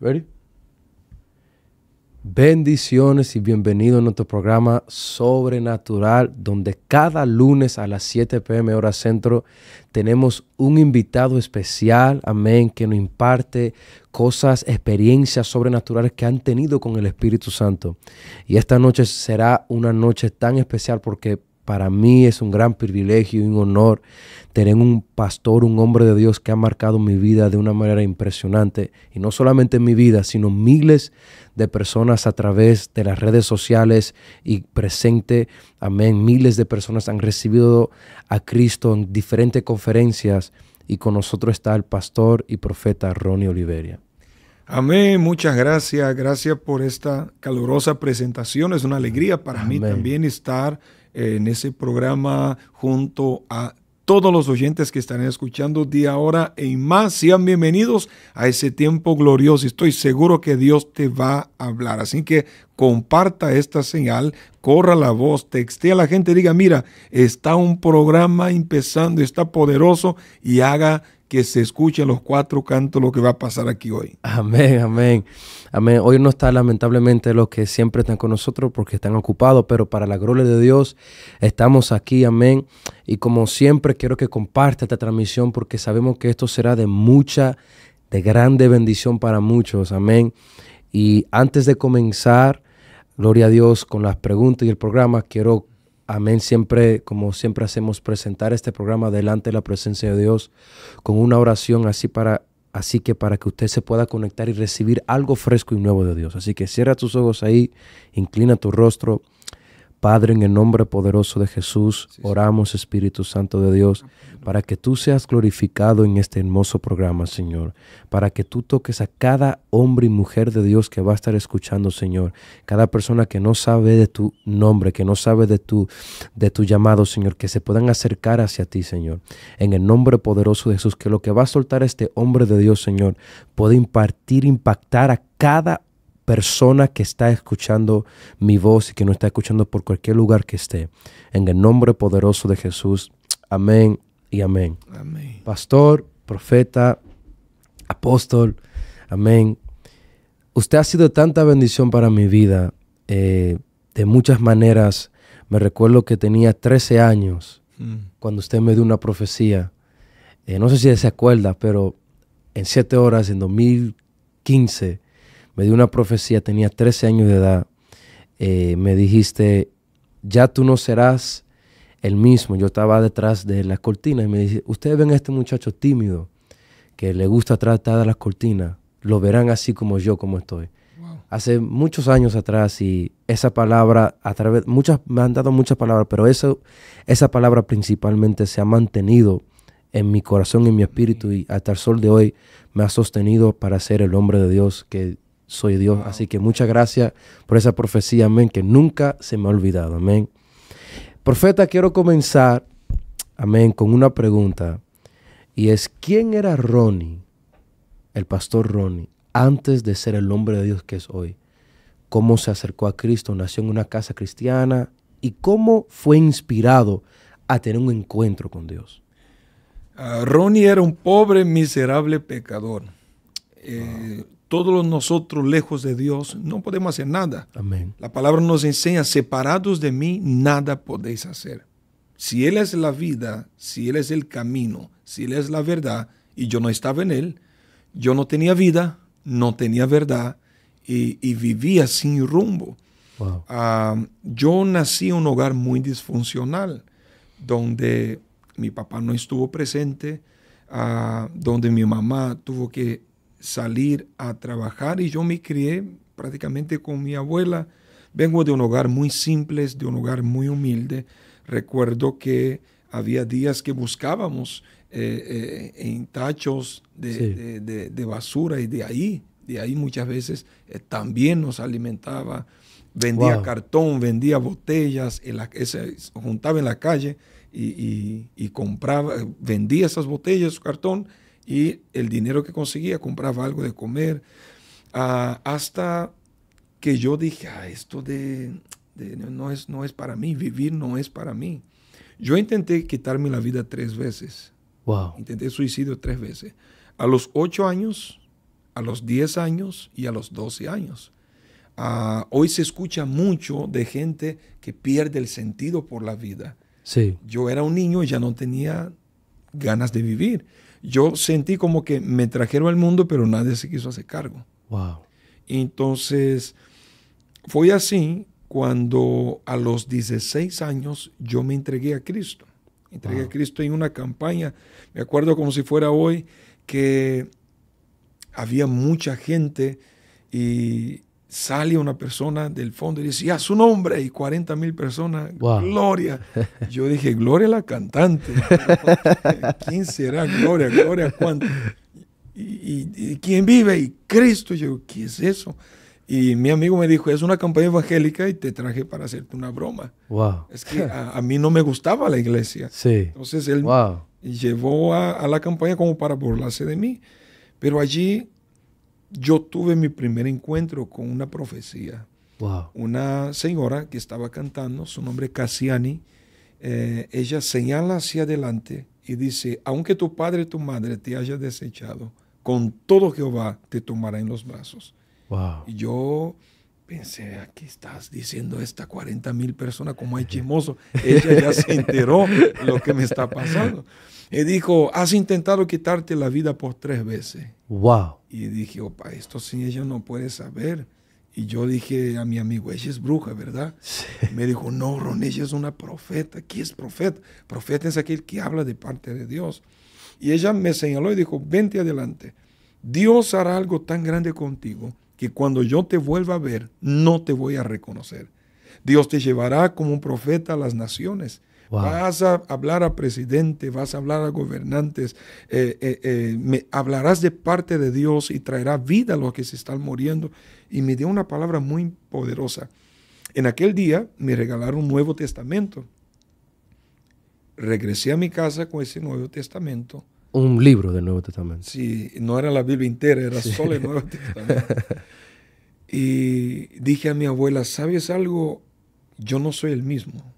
Ready? Bendiciones y bienvenido a nuestro programa Sobrenatural, donde cada lunes a las 7 pm hora centro tenemos un invitado especial, amén, que nos imparte cosas, experiencias sobrenaturales que han tenido con el Espíritu Santo. Y esta noche será una noche tan especial porque para mí es un gran privilegio y un honor tener un pastor, un hombre de Dios que ha marcado mi vida de una manera impresionante. Y no solamente mi vida, sino miles de personas a través de las redes sociales y presente. Amén. Miles de personas han recibido a Cristo en diferentes conferencias. Y con nosotros está el pastor y profeta Ronnie Oliveria. Amén, muchas gracias, gracias por esta calurosa presentación. Es una alegría para mí también estar en ese programa junto a todos los oyentes que están escuchando día ahora y más. Sean bienvenidos a ese tiempo glorioso. Estoy seguro que Dios te va a hablar. Así que comparta esta señal, corra la voz, textea a la gente, diga, mira, está un programa empezando, está poderoso y haga que se escuche los cuatro cantos lo que va a pasar aquí hoy. Amén, amén. Amén. Hoy no está lamentablemente los que siempre están con nosotros porque están ocupados, pero para la gloria de Dios estamos aquí, amén. Y como siempre quiero que compartas esta transmisión porque sabemos que esto será de mucha, de grande bendición para muchos, amén. Y antes de comenzar, gloria a Dios con las preguntas y el programa, quiero Amén. Siempre, como siempre hacemos, presentar este programa delante de la presencia de Dios con una oración así para Así que para que usted se pueda conectar y recibir algo fresco y nuevo de Dios. Así que cierra tus ojos ahí, inclina tu rostro, Padre, en el nombre poderoso de Jesús, oramos, Espíritu Santo de Dios, para que tú seas glorificado en este hermoso programa, Señor. Para que tú toques a cada hombre y mujer de Dios que va a estar escuchando, Señor. Cada persona que no sabe de tu nombre, que no sabe de tu, de tu llamado, Señor, que se puedan acercar hacia ti, Señor. En el nombre poderoso de Jesús, que lo que va a soltar este hombre de Dios, Señor, puede impartir, impactar a cada hombre, persona que está escuchando mi voz y que no está escuchando por cualquier lugar que esté. En el nombre poderoso de Jesús. Amén y amén. Pastor, profeta, apóstol. Amén. Usted ha sido tanta bendición para mi vida. Eh, de muchas maneras, me recuerdo que tenía 13 años mm. cuando usted me dio una profecía. Eh, no sé si se acuerda, pero en 7 horas, en 2015, me dio una profecía, tenía 13 años de edad, eh, me dijiste, ya tú no serás el mismo. Yo estaba detrás de las cortinas y me dice, ustedes ven a este muchacho tímido que le gusta tratar de las cortinas, lo verán así como yo, como estoy. Hace muchos años atrás y esa palabra, a través, muchas, me han dado muchas palabras, pero eso, esa palabra principalmente se ha mantenido en mi corazón, en mi espíritu y hasta el sol de hoy me ha sostenido para ser el hombre de Dios que soy Dios. Así que muchas gracias por esa profecía, amén, que nunca se me ha olvidado, amén. Profeta, quiero comenzar, amén, con una pregunta. Y es, ¿quién era Ronnie, el pastor Ronnie, antes de ser el hombre de Dios que es hoy? ¿Cómo se acercó a Cristo? ¿Nació en una casa cristiana? ¿Y cómo fue inspirado a tener un encuentro con Dios? Ah, Ronnie era un pobre, miserable pecador. Eh, todos nosotros lejos de Dios no podemos hacer nada. Amén. La palabra nos enseña, separados de mí, nada podéis hacer. Si Él es la vida, si Él es el camino, si Él es la verdad, y yo no estaba en Él, yo no tenía vida, no tenía verdad, y, vivía sin rumbo. Ah, yo nací en un hogar muy disfuncional, donde mi papá no estuvo presente, ah, donde mi mamá tuvo que salir a trabajar y yo me crié prácticamente con mi abuela. Vengo de un hogar muy simple, de un hogar muy humilde. Recuerdo que había días que buscábamos eh, eh, en tachos de, basura y de ahí, de ahí muchas veces eh, también nos alimentaba. Vendía cartón, vendía botellas, en la, juntaba en la calle y, compraba, vendía esas botellas, su cartón y el dinero que conseguía compraba algo de comer, ah, hasta que yo dije, ah, esto de, no, es, no es para mí, vivir no es para mí. Yo intenté quitarme la vida tres veces. Wow. Intenté suicidio tres veces. A los ocho años, a los diez años y a los doce años. Ah, hoy se escucha mucho de gente que pierde el sentido por la vida. Sí. Yo era un niño y ya no tenía ganas de vivir yo sentí como que me trajeron al mundo, pero nadie se quiso hacer cargo. Wow. Entonces, fue así cuando a los 16 años yo me entregué a Cristo. Entregué a Cristo en una campaña, me acuerdo como si fuera hoy, que había mucha gente y, sale una persona del fondo y dice, ya, su nombre, y 40 mil personas, Gloria. Yo dije, Gloria la cantante. ¿Quién será Gloria? Gloria cuánto. ¿Y, quién vive? Y Cristo. Yo, ¿qué es eso? Y mi amigo me dijo, es una campaña evangélica y te traje para hacerte una broma. Wow. Es que a, mí no me gustaba la iglesia. Entonces él llevó a la campaña como para burlarse de mí. Pero allí yo tuve mi primer encuentro con una profecía. Una señora que estaba cantando, su nombre Cassiani, eh, ella señala hacia adelante y dice, aunque tu padre y tu madre te haya desechado, con todo Jehová te tomará en los brazos. Y yo pensé, aquí estás diciendo esta 40 mil personas como hay chimoso". Ella ya se enteró lo que me está pasando. Y dijo, has intentado quitarte la vida por tres veces. Wow. Y dije, opa, esto sí ella no puede saber. Y yo dije a mi amigo, ella es bruja, ¿verdad? Me dijo, no, Ron, ella es una profeta. quién es profeta? Profeta es aquel que habla de parte de Dios. Y ella me señaló y dijo, vente adelante. Dios hará algo tan grande contigo que cuando yo te vuelva a ver, no te voy a reconocer. Dios te llevará como un profeta a las naciones Vas a hablar a presidente, vas a hablar a gobernantes, eh, eh, eh, me hablarás de parte de Dios y traerá vida a los que se están muriendo. Y me dio una palabra muy poderosa. En aquel día me regalaron un Nuevo Testamento. Regresé a mi casa con ese Nuevo Testamento. Un libro del Nuevo Testamento. Sí, no era la Biblia entera, era solo el Nuevo Testamento. y dije a mi abuela, ¿sabes algo? Yo no soy el mismo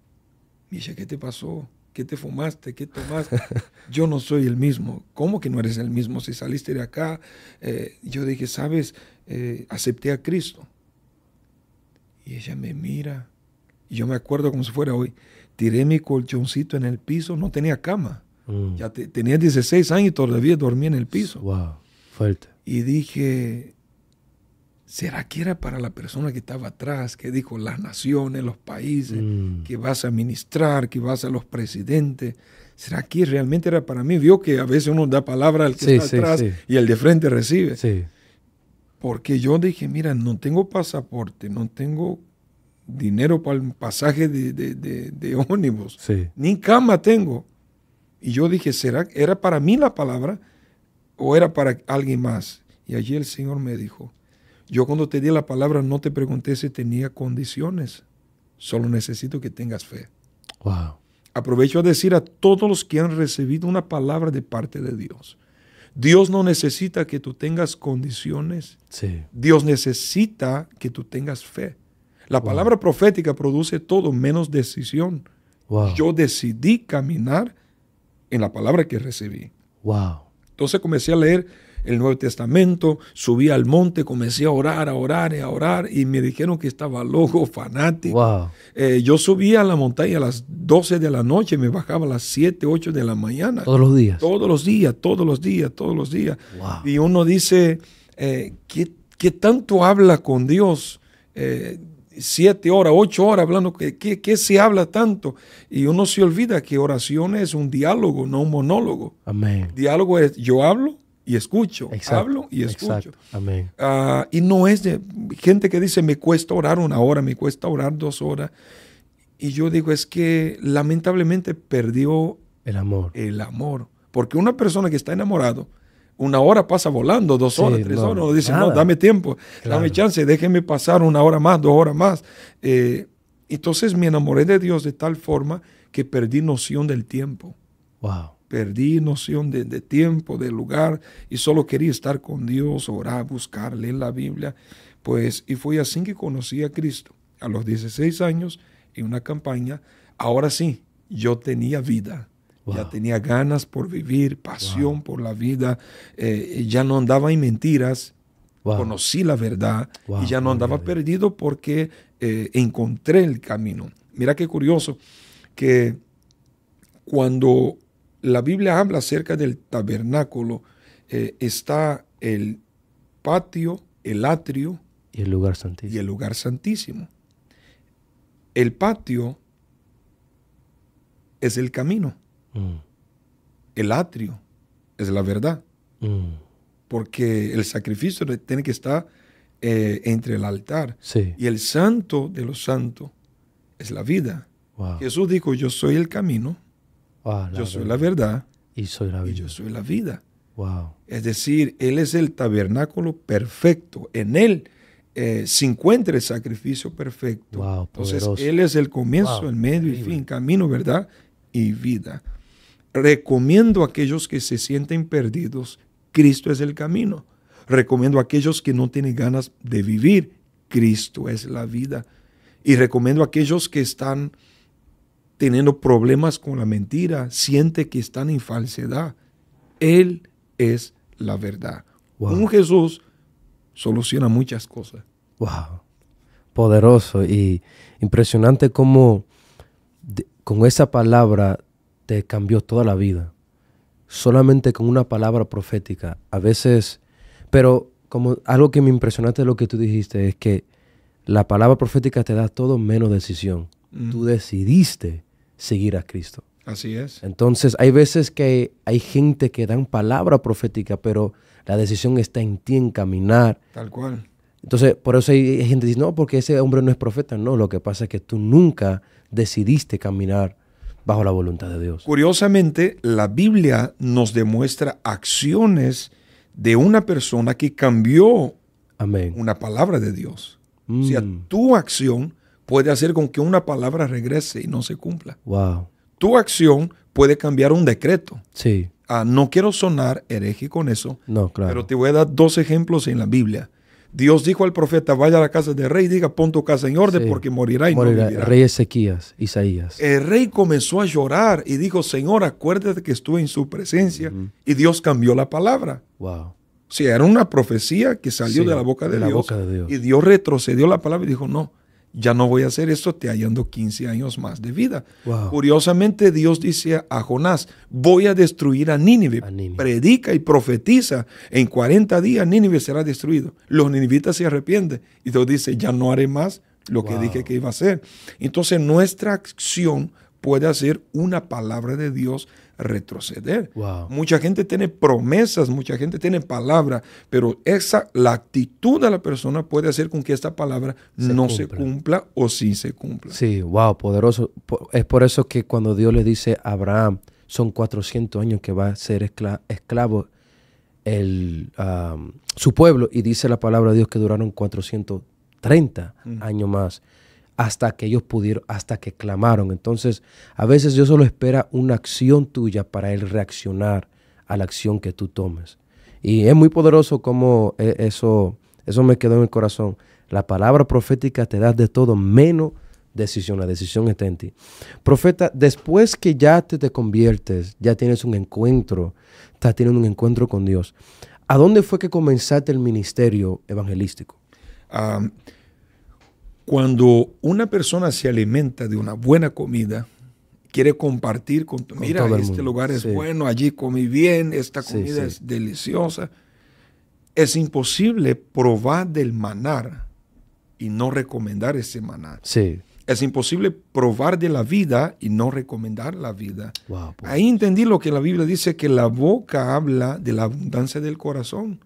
ella ¿qué te pasó? ¿Qué te fumaste? ¿Qué tomaste? Yo no soy el mismo. ¿Cómo que no eres el mismo si saliste de acá? Eh, yo dije, ¿sabes? Eh, acepté a Cristo. Y ella me mira. Y yo me acuerdo como si fuera hoy. Tiré mi colchoncito en el piso. No tenía cama. Mm. Ya tenía 16 años y todavía dormía en el piso. Wow, fuerte. Y dije, ¿Será que era para la persona que estaba atrás, que dijo las naciones, los países, mm. que vas a ministrar, que vas a los presidentes? ¿Será que realmente era para mí? Vio que a veces uno da palabra al que está atrás y el de frente recibe. Porque yo dije, mira, no tengo pasaporte, no tengo dinero para el pasaje de, de, de, ni cama tengo. Y yo dije, ¿será era para mí la palabra o era para alguien más? Y allí el Señor me dijo, yo cuando te di la palabra no te pregunté si tenía condiciones, solo necesito que tengas fe. Wow. Aprovecho a decir a todos los que han recibido una palabra de parte de Dios. Dios no necesita que tú tengas condiciones. Sí. Dios necesita que tú tengas fe. La palabra profética produce todo menos decisión. Yo decidí caminar en la palabra que recibí. Wow. Entonces comencé a leer el Nuevo Testamento, subí al monte, comencé a orar, a orar, a orar, y me dijeron que estaba loco, fanático. Eh, yo subía a la montaña a las 12 de la noche, me bajaba a las 7, 8 de la mañana. Todos los días. Todos los días, todos los días, todos los días. Y uno dice, eh, que ¿qué, tanto habla con Dios? Eh, siete horas, ocho horas hablando, ¿qué, se habla tanto? Y uno se olvida que oración es un diálogo, no un monólogo. Amén. Diálogo es yo hablo y escucho, hablo y escucho. Exacto. Amén. Ah, y no es de gente que dice, me cuesta orar una hora, me cuesta orar dos horas. Y yo digo, es que lamentablemente perdió el amor. El amor. Porque una persona que está enamorado, una hora pasa volando, dos horas, tres horas, dice, no, dame tiempo, dame chance, déjeme pasar una hora más, dos horas más. Eh, entonces me enamoré de Dios de tal forma que perdí noción del tiempo. Wow. Perdí noción de, tiempo, de lugar, y solo quería estar con Dios, orar, buscar, leer la Biblia. Pues, y fue así que conocí a Cristo. A los 16 años, en una campaña, ahora sí, yo tenía vida. Ya tenía ganas por vivir, pasión por la vida. Eh, ya no andaba en mentiras. Conocí la verdad y ya no andaba perdido porque eh, encontré el camino. Mira qué curioso que cuando la Biblia habla acerca del tabernáculo. Eh, está el patio, el atrio. Y el lugar santísimo. el patio es el camino. Mm. El atrio es la verdad. Mm. Porque el sacrificio tiene que estar eh, entre el altar. Y el santo de los santos es la vida. Jesús dijo, yo soy el camino, Ah, yo soy la verdad. Y soy yo soy la vida. Es decir, Él es el tabernáculo perfecto. En Él eh, se encuentra el sacrificio perfecto. Entonces, Él es el comienzo, el medio y fin, camino, verdad y vida. Recomiendo a aquellos que se sienten perdidos, Cristo es el camino. Recomiendo a aquellos que no tienen ganas de vivir, Cristo es la vida. Y recomiendo a aquellos que están teniendo problemas con la mentira, siente que están en falsedad. Él es la verdad. Un Jesús soluciona muchas cosas. Wow. Poderoso y impresionante cómo con esa palabra te cambió toda la vida. Solamente con una palabra profética. A veces, pero como algo que me impresionaste lo que tú dijiste es que la palabra profética te da todo menos decisión. Mm. Tú decidiste seguir a Cristo. Así es. Entonces, hay veces que hay gente que dan palabra profética, pero la decisión está en ti, en caminar. Tal cual. Entonces, por eso hay gente que dice, no, porque ese hombre no es profeta. No, lo que pasa es que tú nunca decidiste caminar bajo la voluntad de Dios. Curiosamente, la Biblia nos demuestra acciones de una persona que cambió Amén. una palabra de Dios. si O sea, mm. tu acción puede hacer con que una palabra regrese y no se cumpla. Wow. Tu acción puede cambiar un decreto. Sí. Ah, no quiero sonar hereje con eso. No, claro. Pero te voy a dar dos ejemplos en la Biblia. Dios dijo al profeta, vaya a la casa del rey, y diga, pon tu casa en orden porque morirá y morirá. no vivirá. Rey Ezequías, Isaías. El rey comenzó a llorar y dijo, Señor, acuérdate que estuve en su presencia. Y Dios cambió la palabra. Wow. Sí, era una profecía que salió de la boca de Dios. Y Dios retrocedió la palabra y dijo, no, ya no voy a hacer esto, te hallando 15 años más de vida. Curiosamente, Dios dice a Jonás, voy a destruir a Nínive. Predica y profetiza, en 40 días Nínive será destruido. Los ninivitas se arrepienten. Y Dios dice, ya no haré más lo que dije que iba a hacer. Entonces, nuestra acción puede ser una palabra de Dios retroceder. Mucha gente tiene promesas, mucha gente tiene palabra, pero esa, la actitud de la persona puede hacer con que esta palabra no se cumpla o si se cumpla. Sí, wow, poderoso. Es por eso que cuando Dios le dice a Abraham, son 400 años que va a ser esclavo, el, su pueblo, y dice la palabra de Dios que duraron 430 años más hasta que ellos pudieron, hasta que clamaron. Entonces, a veces Dios solo espera una acción tuya para Él reaccionar a la acción que tú tomes. Y es muy poderoso como eh, eso, eso me quedó en el corazón. La palabra profética te da de todo menos decisión. La decisión está en ti. Profeta, después que ya te, te conviertes, ya tienes un encuentro, estás teniendo un encuentro con Dios. ¿A dónde fue que comenzaste el ministerio evangelístico? Um, cuando una persona se alimenta de una buena comida, quiere compartir con, tu mira, este lugar es bueno, allí comí bien, esta comida es deliciosa. Es imposible probar del manar y no recomendar ese manar. Sí. Es imposible probar de la vida y no recomendar la vida. Wow, pues. Ahí entendí lo que la Biblia dice, que la boca habla de la abundancia del corazón.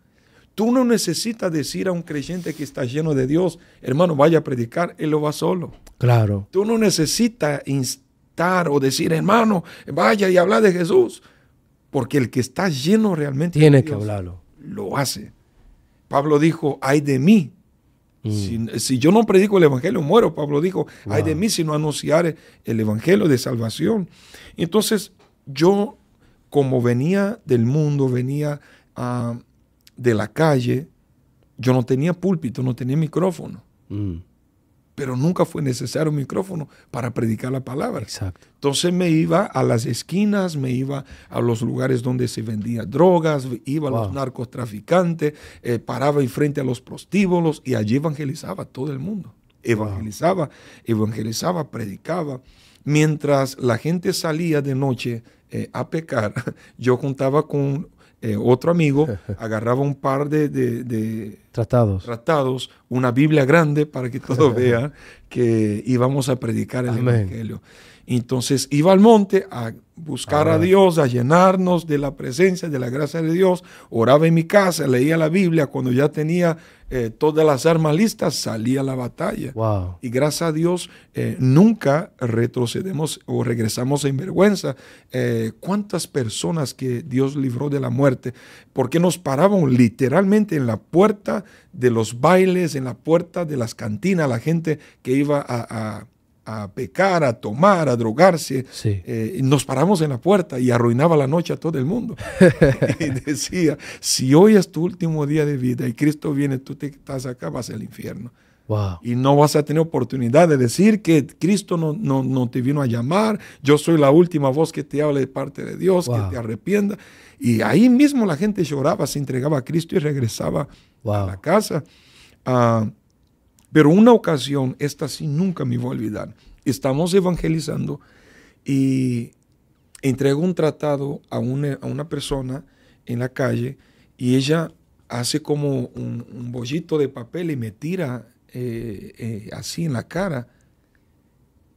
Tú no necesitas decir a un creyente que está lleno de Dios, hermano, vaya a predicar, él lo va solo. Claro. Tú no necesitas instar o decir, hermano, vaya y habla de Jesús, porque el que está lleno realmente tiene de Dios, que hablarlo. Lo hace. Pablo dijo, "Ay de mí mm. si, yo no predico el Evangelio, muero. Pablo dijo, ay de mí si no anunciar el Evangelio de salvación. Entonces, yo, como venía del mundo, venía a de la calle, yo no tenía púlpito, no tenía micrófono. Mm. Pero nunca fue necesario un micrófono para predicar la palabra. Entonces me iba a las esquinas, me iba a los lugares donde se vendía drogas, iba a los narcotraficantes, eh, paraba enfrente a los prostíbulos y allí evangelizaba a todo el mundo. Evangelizaba, evangelizaba, predicaba. Mientras la gente salía de noche eh, a pecar, yo contaba con eh, otro amigo agarraba un par de, tratados. tratados. una Biblia grande para que todos vean que íbamos a predicar el Evangelio. Entonces iba al monte a buscar a Dios, a llenarnos de la presencia, de la gracia de Dios. Oraba en mi casa, leía la Biblia. Cuando ya tenía eh, todas las armas listas, salía a la batalla. Y gracias a Dios eh, nunca retrocedemos o regresamos en vergüenza. Eh, ¿Cuántas personas que Dios libró de la muerte? Porque nos paraban literalmente en la puerta de los bailes, en la puerta de las cantinas, la gente que iba a a pecar, a tomar, a drogarse. Eh, nos paramos en la puerta y arruinaba la noche a todo el mundo. y decía, si hoy es tu último día de vida y Cristo viene, tú te estás acá, vas al infierno. Y no vas a tener oportunidad de decir que Cristo no, no, te vino a llamar, yo soy la última voz que te hable de parte de Dios, que te arrepienda. Y ahí mismo la gente lloraba, se entregaba a Cristo y regresaba a la casa. Ah, pero una ocasión, esta sí nunca me voy a olvidar, estamos evangelizando y entrego un tratado eh, a una, persona en la calle y ella hace como un, bollito de papel y me tira eh, eh, así en la cara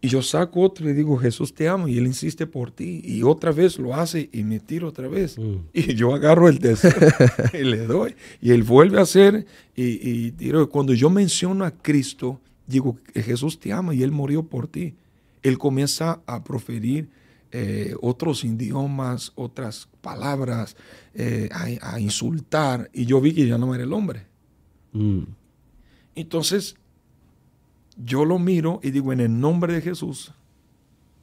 y yo saco otro y digo, Jesús te ama, y él insiste por ti. Y otra vez lo hace y me tiro otra vez. Mm. Y yo agarro el tercero y le doy. Y él vuelve a hacer y, Cuando yo menciono a Cristo, digo, eh, Jesús te ama y él murió por ti. Él comienza a proferir eh, otros idiomas, otras palabras, eh, a, insultar. Y yo vi que ya no era el hombre. Mm. Entonces, yo lo miro y digo, en el nombre de Jesús,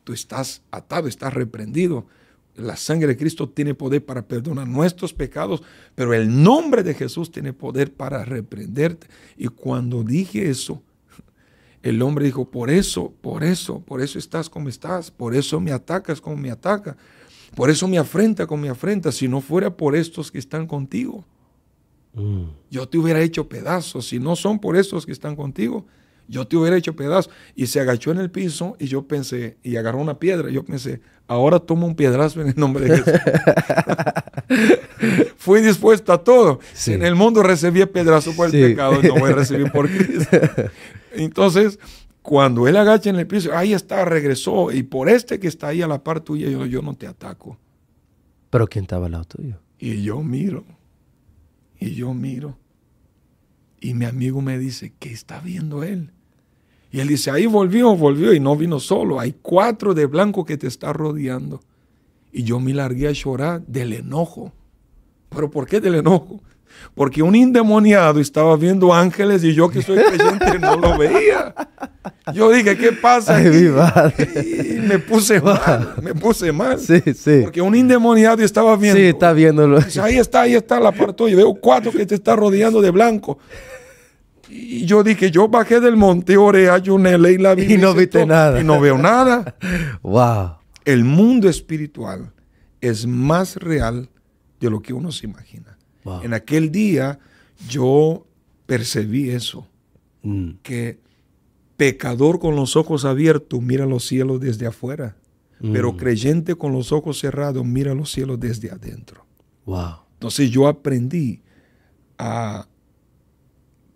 tú estás atado, estás reprendido. La sangre de Cristo tiene poder para perdonar nuestros pecados, pero el nombre de Jesús tiene poder para reprenderte. Y cuando dije eso, el hombre dijo, por eso, por eso, por eso estás como estás, por eso me atacas como me ataca, por eso me afrenta como me afrenta, si no fuera por estos que están contigo. Mm. Yo te hubiera hecho pedazos, si no son por estos que están contigo, yo te hubiera hecho pedazo Y se agachó en el piso y yo pensé, y agarró una piedra, yo pensé, ahora toma un piedrazo en el nombre de Jesús. Fui dispuesto a todo. en el mundo recibí piedrazo por el pecado, no voy a recibir por Cristo. Entonces, cuando él agacha en el piso, ahí está, regresó, y por este que está ahí a la par tuya, yo, yo no te ataco. Pero ¿quién estaba al lado tuyo? Y yo miro, y yo miro. Y mi amigo me dice, ¿qué está viendo él? Y él dice, ahí volvió, volvió y no vino solo. Hay cuatro de blanco que te está rodeando. Y yo me largué a llorar del enojo. ¿Pero por qué del enojo? Porque un endemoniado estaba viendo ángeles y yo que soy creyente no lo veía. Yo dije, ¿qué pasa? Y me puse mal, me puse mal. Sí, sí. Porque un indemoniado estaba viendo. Sí, está viéndolo. Dice, ahí está, ahí está la parte yo Veo cuatro que te está rodeando de blanco. Y yo dije, yo bajé del monte, oré, ayuné, y la vi Y no vi nada. Y no veo nada. wow. El mundo espiritual es más real de lo que uno se imagina. En aquel día yo percibí eso, mm. que pecador con los ojos abiertos mira los cielos desde afuera, pero mm. creyente con los ojos cerrados mira los cielos desde adentro. Wow. Entonces yo aprendí a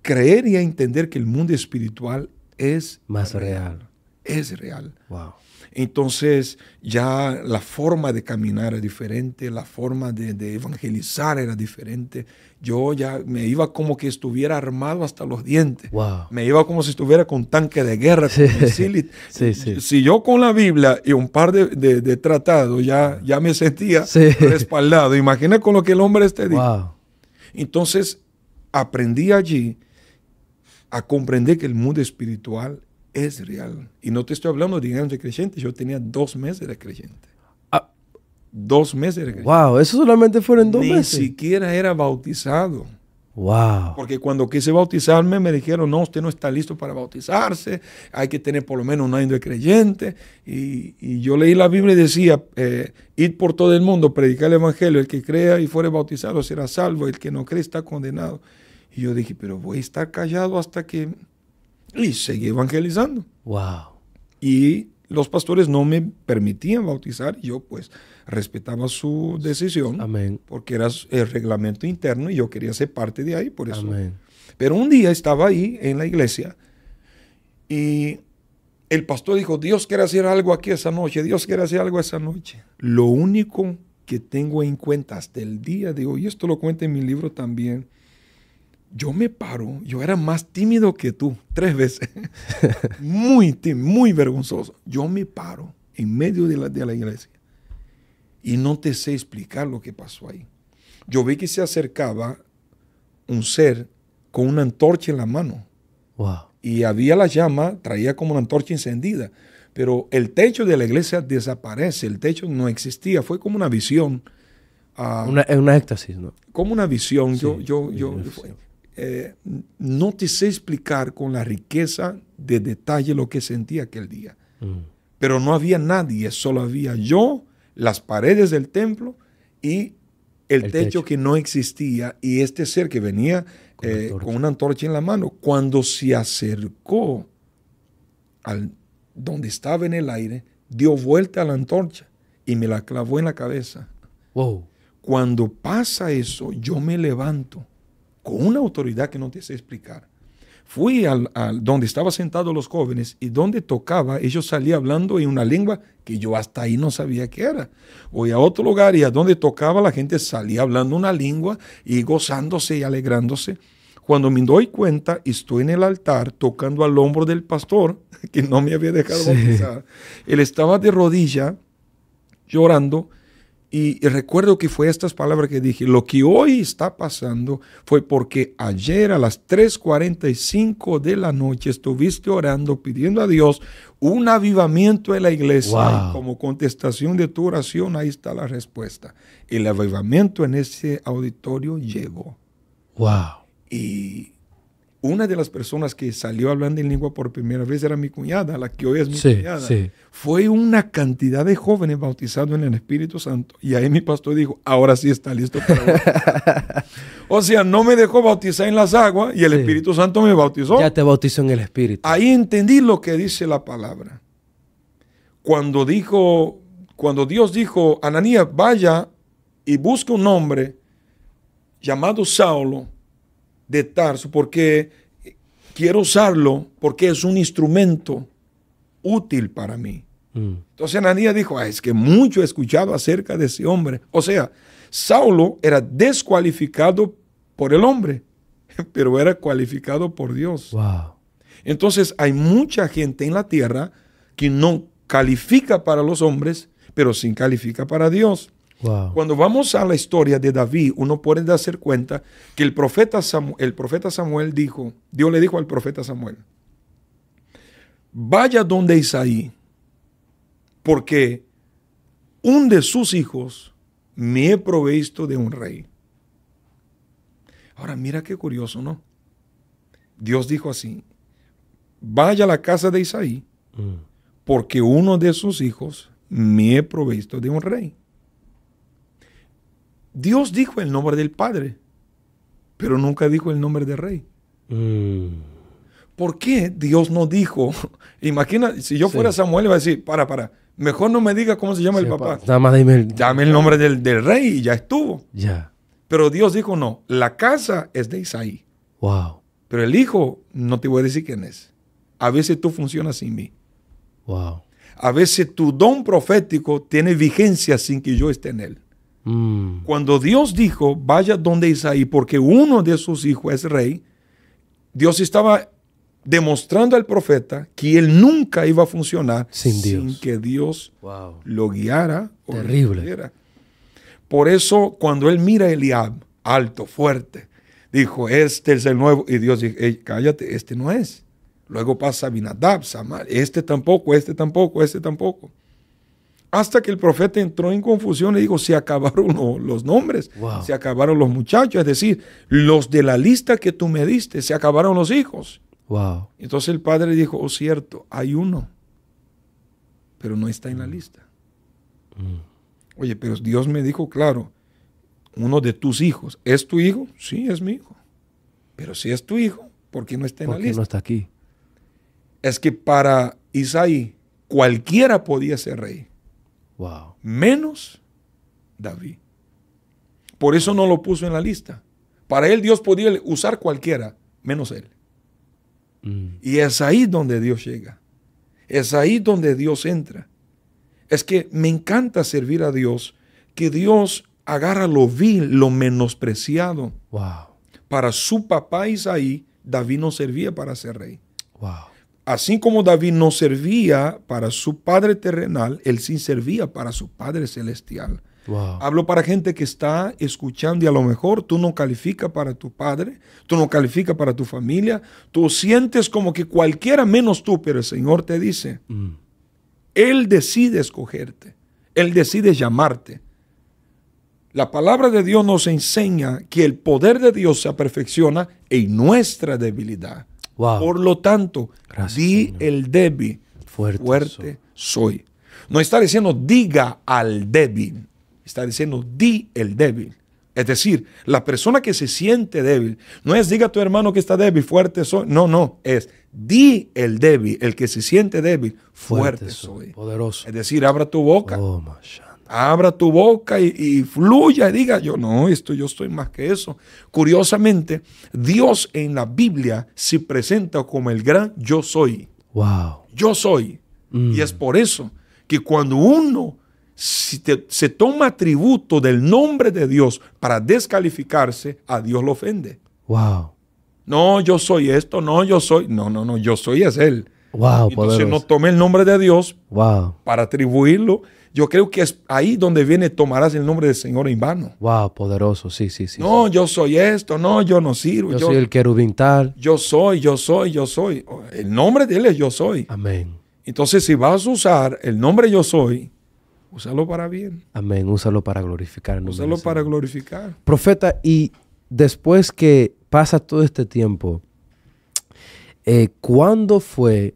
creer y a entender que el mundo espiritual es más real. Es real. Wow. Entonces ya la forma de caminar era diferente, la forma de, evangelizar era diferente. Yo ya me iba como que estuviera armado hasta los dientes. Wow. Me iba como si estuviera con tanque de guerra. Sí. Sí, Si yo con la Biblia y un par de, tratados ya, ya me sentía respaldado. Imagina con lo que el hombre este dijo. Wow. Entonces aprendí allí a comprender que el mundo espiritual es real. Y no te estoy hablando de años de creyente, yo tenía dos meses de creyente. Ah. Dos meses de creyente. Wow, eso solamente fueron dos meses. Ni siquiera era bautizado. Wow. Porque cuando quise bautizarme me dijeron, no, usted no está listo para bautizarse, hay que tener por lo menos un año de creyente. Y, yo leí la Biblia y decía, eh, ir por todo el mundo, predicar el Evangelio, el que crea y fuere bautizado será salvo, el que no cree está condenado. Y yo dije, pero voy a estar callado hasta que... Y seguí evangelizando. Wow. Y los pastores no me permitían bautizar, yo pues respetaba su decisión, Amén. porque era el reglamento interno y yo quería ser parte de ahí, por eso. Amén. Pero un día estaba ahí en la iglesia y el pastor dijo, Dios quiere hacer algo aquí esa noche, Dios quiere hacer algo esa noche. Lo único que tengo en cuenta hasta el día de hoy, y esto lo cuento en mi libro también, yo me paro, yo era más tímido que tú, tres veces, muy tímido, muy vergonzoso. Yo me paro en medio de la, de la iglesia y no te sé explicar lo que pasó ahí. Yo vi que se acercaba un ser con una antorcha en la mano. Y había la llama, traía como una antorcha encendida. Pero el techo de la iglesia desaparece, el techo no existía, fue como una visión. Ah, una, éxtasis, ¿no? Como una visión. yo, yo, yo no te sé explicar con la riqueza de detalle lo que sentí aquel día. Mm. Pero no había nadie, solo había yo, las paredes del templo y el, techo, que no existía y este ser que venía eh, con, una antorcha en la mano. Cuando se acercó al donde estaba en el aire, dio vuelta a la antorcha y me la clavó en la cabeza. Wow. Cuando pasa eso, yo me levanto con una autoridad que no te sé explicar. Fui al, donde estaban sentados los jóvenes y donde tocaba, ellos salían hablando en una lengua que yo hasta ahí no sabía qué era. Voy a otro lugar y a donde tocaba la gente salía hablando una lengua y gozándose y alegrándose. Cuando me doy cuenta, estoy en el altar tocando al hombro del pastor, que no me había dejado sí. Él estaba de rodilla llorando y, recuerdo que fue estas palabras que dije, lo que hoy está pasando fue porque ayer a las 3.45 de la noche estuviste orando, pidiendo a Dios un avivamiento en la iglesia. como contestación de tu oración, ahí está la respuesta. El avivamiento en ese auditorio llegó. Wow. Y una de las personas que salió hablando en lengua por primera vez era mi cuñada, la que hoy es mi cuñada. Fue una cantidad de jóvenes bautizados en el Espíritu Santo. Y ahí mi pastor dijo, ahora sí está listo para O sea, no me dejó bautizar en las aguas y el Espíritu Santo me bautizó. Ya te bautizó en el Espíritu. Ahí entendí lo que dice la palabra. Cuando dijo, cuando Dios dijo, Ananías, vaya y busca un hombre llamado Saulo, de Tarso porque quiero usarlo porque es un instrumento útil para mí. Mm. Entonces Ananías dijo, ah, es que mucho he escuchado acerca de ese hombre. O sea, Saulo era descualificado por el hombre, pero era cualificado por Dios. Entonces hay mucha gente en la tierra que no califica para los hombres, pero sí califica para Dios. Cuando vamos a la historia de David, uno puede darse cuenta que el profeta, Samuel, el profeta Samuel dijo, Dios le dijo al profeta Samuel, vaya donde Isaí, porque un de sus hijos me he provisto de un rey. Ahora mira qué curioso, ¿no? Dios dijo así, vaya a la casa de Isaí, mm. porque uno de sus hijos me he provisto de un rey. Dios dijo el nombre del Padre, pero nunca dijo el nombre del Rey. Mm. ¿Por qué Dios no dijo? Imagina, si yo fuera Samuel, iba a decir, para, para, mejor no me diga cómo se llama el papá. Dame el nombre del, rey y ya estuvo. Ya. Pero Dios dijo, no, la casa es de Isaí. Wow. Pero el hijo, no te voy a decir quién es. A veces tú funcionas sin mí. Wow. A veces tu don profético tiene vigencia sin que yo esté en él. Mm. Cuando Dios dijo, vaya donde Isaí, porque uno de sus hijos es rey, Dios estaba demostrando al profeta que él nunca iba a funcionar sin, que Dios lo guiara. O Por eso cuando él mira a Eliab, alto, fuerte, dijo, este es el nuevo, y Dios dijo, cállate, este no es. Luego pasa Binadab, Samar, este tampoco, este tampoco, este tampoco hasta que el profeta entró en confusión y dijo, se acabaron los nombres, se acabaron los muchachos, es decir, los de la lista que tú me diste, se acabaron los hijos. Entonces el padre dijo, oh cierto, hay uno, pero no está en la mm. lista. Mm. Oye, pero Dios me dijo, claro, uno de tus hijos, ¿es tu hijo? Sí, es mi hijo. Pero si es tu hijo, ¿por qué no está en la lista? no está aquí? Es que para Isaí, cualquiera podía ser rey. Menos David. Por eso no lo puso en la lista. Para él Dios podía usar cualquiera, menos él. Mm. Y es ahí donde Dios llega. Es ahí donde Dios entra. Es que me encanta servir a Dios, que Dios agarra lo vil, lo menospreciado. Para su papá Isaí, David no servía para ser rey. Wow. Así como David no servía para su padre terrenal, él sí servía para su padre celestial. Hablo para gente que está escuchando y a lo mejor tú no calificas para tu padre, tú no calificas para tu familia, tú sientes como que cualquiera menos tú, pero el Señor te dice, mm. Él decide escogerte, Él decide llamarte. La palabra de Dios nos enseña que el poder de Dios se perfecciona en nuestra debilidad. Por lo tanto, di el débil, fuerte, soy. No está diciendo diga al débil, está diciendo di el débil. Es decir, la persona que se siente débil, no es diga a tu hermano que está débil, fuerte soy. No, no, es di el débil, el que se siente débil, fuerte, soy. Poderoso. Es decir, abra tu boca. Oh, abra tu boca y, fluya y diga, yo no, esto yo estoy más que eso. Curiosamente, Dios en la Biblia se presenta como el gran yo soy. Wow. Yo soy. Mm. Y es por eso que cuando uno se toma atributo del nombre de Dios para descalificarse, a Dios lo ofende. Wow. No, yo soy esto, no, yo soy. No, no, no, yo soy es Él. Wow, Entonces no tome el nombre de Dios para atribuirlo yo creo que es ahí donde viene tomarás el nombre del Señor en vano. Wow, poderoso, sí, sí, sí. No, yo soy esto, no, yo no sirvo. Yo, soy el querubín tal. Yo soy, yo soy, yo soy. El nombre de Él es yo soy. Amén. Entonces, si vas a usar el nombre yo soy, úsalo para bien. Amén, úsalo para glorificar. Úsalo para glorificar. Profeta, y después que pasa todo este tiempo, eh, ¿cuándo fue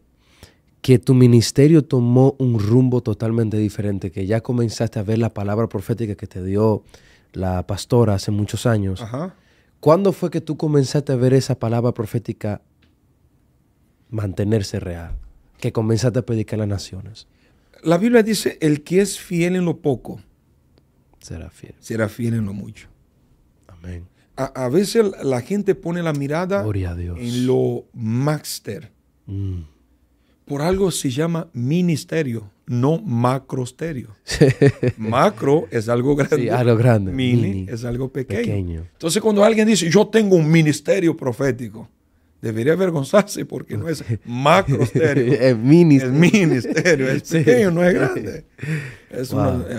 que tu ministerio tomó un rumbo totalmente diferente, que ya comenzaste a ver la palabra profética que te dio la pastora hace muchos años. Ajá. ¿Cuándo fue que tú comenzaste a ver esa palabra profética mantenerse real? Que comenzaste a predicar a las naciones. La Biblia dice, el que es fiel en lo poco, será fiel. Será fiel en lo mucho. Amén. A, veces la gente pone la mirada a Dios. en lo máster. Mm. Por algo se llama ministerio, no macrosterio. Macro es algo grande. Mini, es algo pequeño. Entonces cuando alguien dice, yo tengo un ministerio profético, debería avergonzarse porque no es macrosterio. es ministerio. Es ministerio, es pequeño, no es grande.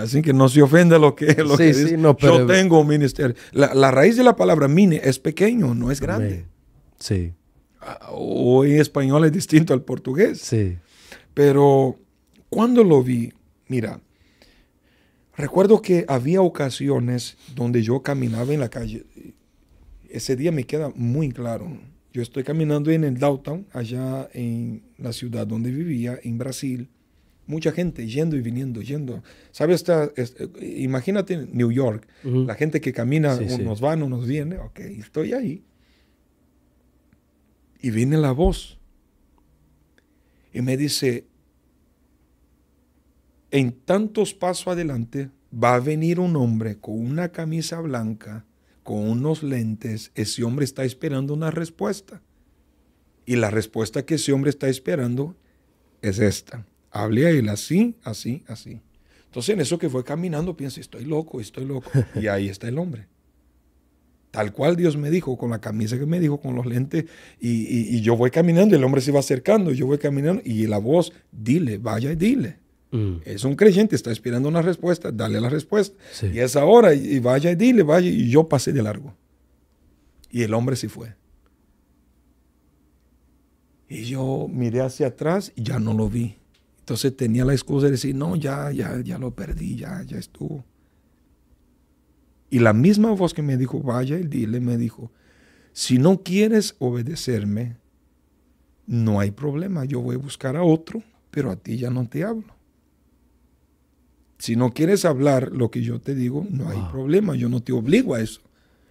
así que no se ofenda lo que, dice. Yo tengo un ministerio. La, raíz de la palabra mini es pequeño, no es grande. Sí o en español es distinto al portugués. Pero cuando lo vi, mira, recuerdo que había ocasiones donde yo caminaba en la calle. Ese día me queda muy claro. Yo estoy caminando en el downtown, allá en la ciudad donde vivía, en Brasil. Mucha gente yendo y viniendo, yendo. ¿Sabes? Está, eh, imagínate New York, la gente que camina, unos van, unos vienen. Ok, estoy ahí. Y viene la voz y me dice, en tantos pasos adelante va a venir un hombre con una camisa blanca, con unos lentes, ese hombre está esperando una respuesta. Y la respuesta que ese hombre está esperando es esta. Hable a él así, así, así. Entonces en eso que fue caminando piensa estoy loco, estoy loco. Y ahí está el hombre tal cual Dios me dijo, con la camisa que me dijo, con los lentes, y, yo voy caminando, el hombre se va acercando, yo voy caminando, y la voz, dile, vaya y dile. Mm. Es un creyente, está esperando una respuesta, dale la respuesta. Y es ahora, y, vaya y dile, vaya, y yo pasé de largo. Y el hombre se fue. Y yo miré hacia atrás y ya no lo vi. Entonces tenía la excusa de decir, no, ya, ya, ya lo perdí, ya, ya estuvo. Y la misma voz que me dijo, vaya y dile, me dijo, si no quieres obedecerme, no hay problema, yo voy a buscar a otro, pero a ti ya no te hablo. Si no quieres hablar lo que yo te digo, no hay problema, yo no te obligo a eso,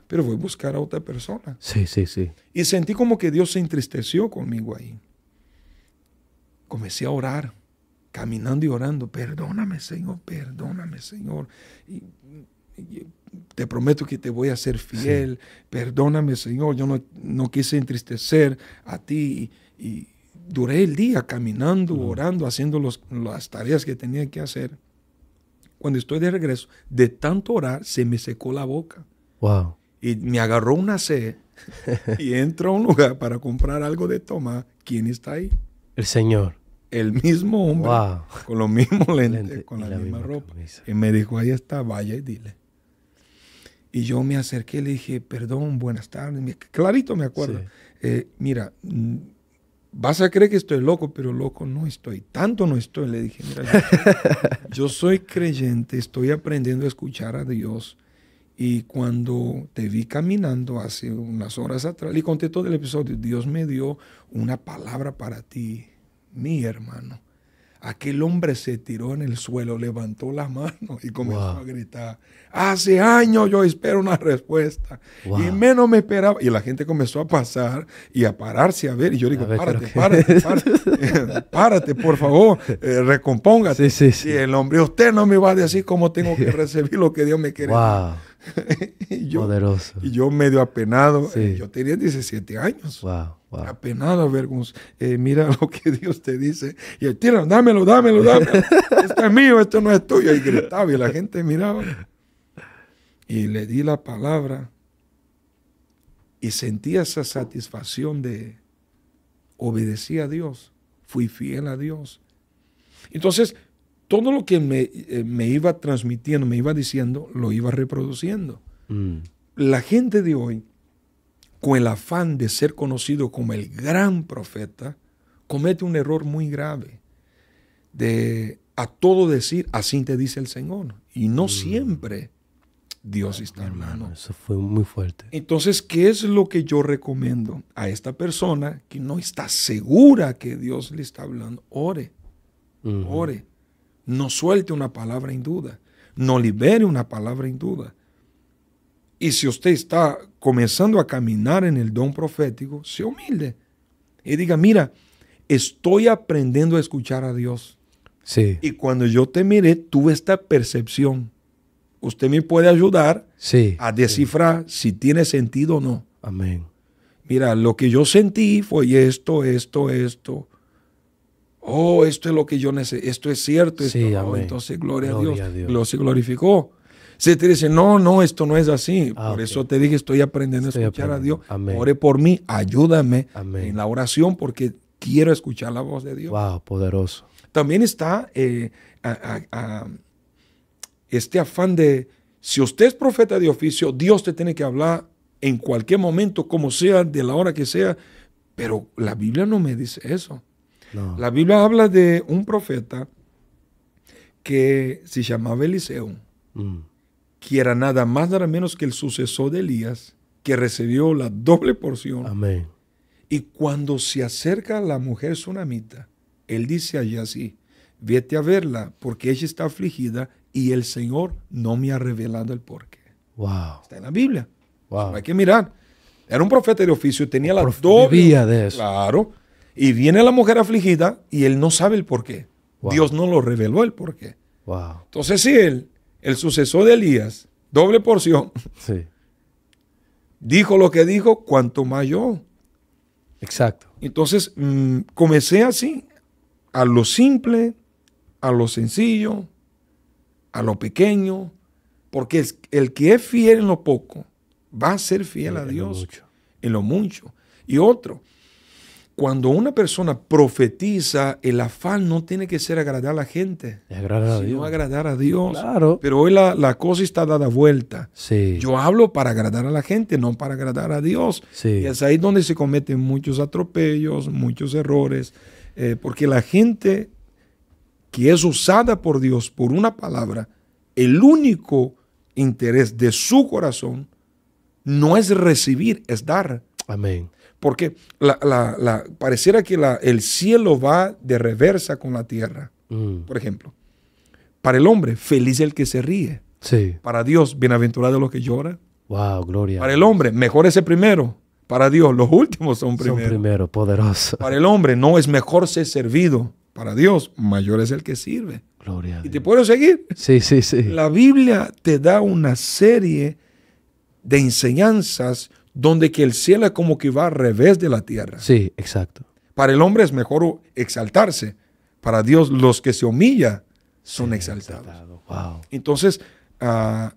pero voy a buscar a otra persona. Sí, sí, sí. Y sentí como que Dios se entristeció conmigo ahí. Comencé a orar, caminando y orando, perdóname Señor, perdóname Señor. Y te prometo que te voy a ser fiel, perdóname Señor, yo no, quise entristecer a ti y, duré el día caminando, orando, haciendo las tareas que tenía que hacer. Cuando estoy de regreso, de tanto orar, se me secó la boca. Wow. Y me agarró una sed y entro a un lugar para comprar algo de tomar. ¿Quién está ahí? El Señor. El mismo hombre, con los mismos con la, misma, ropa. Y me dijo, ahí está, vaya y dile. Y yo me acerqué, le dije, perdón, buenas tardes. Clarito me acuerdo. Eh, mira, mm, vas a creer que estoy loco, pero loco no estoy. Tanto no estoy. Le dije, mira, yo soy creyente, estoy aprendiendo a escuchar a Dios. Y cuando te vi caminando hace unas horas atrás, le conté todo el episodio. Dios me dio una palabra para ti, mi hermano. Aquel hombre se tiró en el suelo, levantó las manos y comenzó a gritar. Hace años yo espero una respuesta. Y menos me esperaba. Y la gente comenzó a pasar y a pararse a ver. Y yo digo, párate, párate, párate, eh, párate, por favor, eh, recompóngate. Sí, sí, sí. Y el hombre, usted no me va a decir cómo tengo que recibir lo que Dios me quiere. y yo, Y yo medio apenado. Eh, yo tenía 17 años. Wow, wow. Apenado, vergonzoso. Eh, mira lo que Dios te dice. Y el dámelo, dámelo, dámelo. esto es mío, esto no es tuyo. Y gritaba y la gente miraba. Y le di la palabra. Y sentía esa satisfacción de obedecí a Dios. Fui fiel a Dios. Entonces, todo lo que eh, me, iba transmitiendo, me iba diciendo, lo iba reproduciendo. Mm. La gente de hoy, con el afán de ser conocido como el gran profeta, comete un error muy grave de a todo decir, así te dice el Señor. Y no mm. siempre Dios está en mano. Eso fue muy fuerte. Entonces, ¿qué es lo que yo recomiendo a esta persona que no está segura que Dios le está hablando? Ore, ore no suelte una palabra en duda, no libere una palabra en duda. Y si usted está comenzando a caminar en el don profético, sea humilde y diga, mira, estoy aprendiendo a escuchar a Dios. Sí. Y cuando yo te miré, tuve esta percepción. Usted me puede ayudar sí. a descifrar si tiene sentido o no. Amén. Mira, lo que yo sentí fue esto, esto, esto oh, esto es lo que yo necesito, esto es cierto, oh, entonces gloria, a, Dios. Dios. se glorificó. Se te dice, no, no, esto no es así. Ah, por eso te dije, estoy aprendiendo a escuchar a Dios. Amén. Ore por mí, ayúdame en la oración porque quiero escuchar la voz de Dios. Wow, poderoso. También está eh, este afán de, si usted es profeta de oficio, Dios te tiene que hablar en cualquier momento, como sea, de la hora que sea. Pero la Biblia no me dice eso. La Biblia habla de un profeta que se llamaba Eliseo, quiera mm. que era nada más nada menos que el sucesor de Elías, que recibió la doble porción. Amén. Y cuando se acerca a la mujer sunamita, él dice allí así, vete a verla, porque ella está afligida y el Señor no me ha revelado el porqué. Wow. Está en la Biblia. Wow. hay que mirar. Era un profeta de oficio, tenía la doble. de eso. Claro. Y viene la mujer afligida y él no sabe el por qué. Dios no lo reveló el por qué. Entonces, si él, el sucesor de Elías, doble porción, dijo lo que dijo, cuanto mayor. Exacto. Entonces, mm, comencé así, a lo simple, a lo sencillo, a lo pequeño, porque el, que es fiel en lo poco va a ser fiel a Dios en lo mucho. Y otro, cuando una persona profetiza, el afán no tiene que ser agradar a la gente, agradar sino a agradar a Dios. Pero hoy la, cosa está dada vuelta. Yo hablo para agradar a la gente, no para agradar a Dios. Y es ahí donde se cometen muchos atropellos, muchos errores, eh, porque la gente que es usada por Dios por una palabra, el único interés de su corazón no es recibir, es dar. Amén. Porque pareciera que el cielo va de reversa con la tierra. Mm. Por ejemplo, para el hombre, feliz el que se ríe. Sí. Para Dios, bienaventurado los que lloran. Wow, gloria. Para el hombre, mejor ese primero. Para Dios, los últimos son primeros. Son primero, poderoso. Para el hombre, no es mejor ser servido. Para Dios, mayor es el que sirve. Gloria. ¿Y te puedo seguir? Sí, sí, sí. La Biblia te da una serie de enseñanzas donde que el cielo es como que va al revés de la tierra. Sí, exacto. Para el hombre es mejor exaltarse. Para Dios, los que se humilla son exaltados. Wow. Entonces, ah,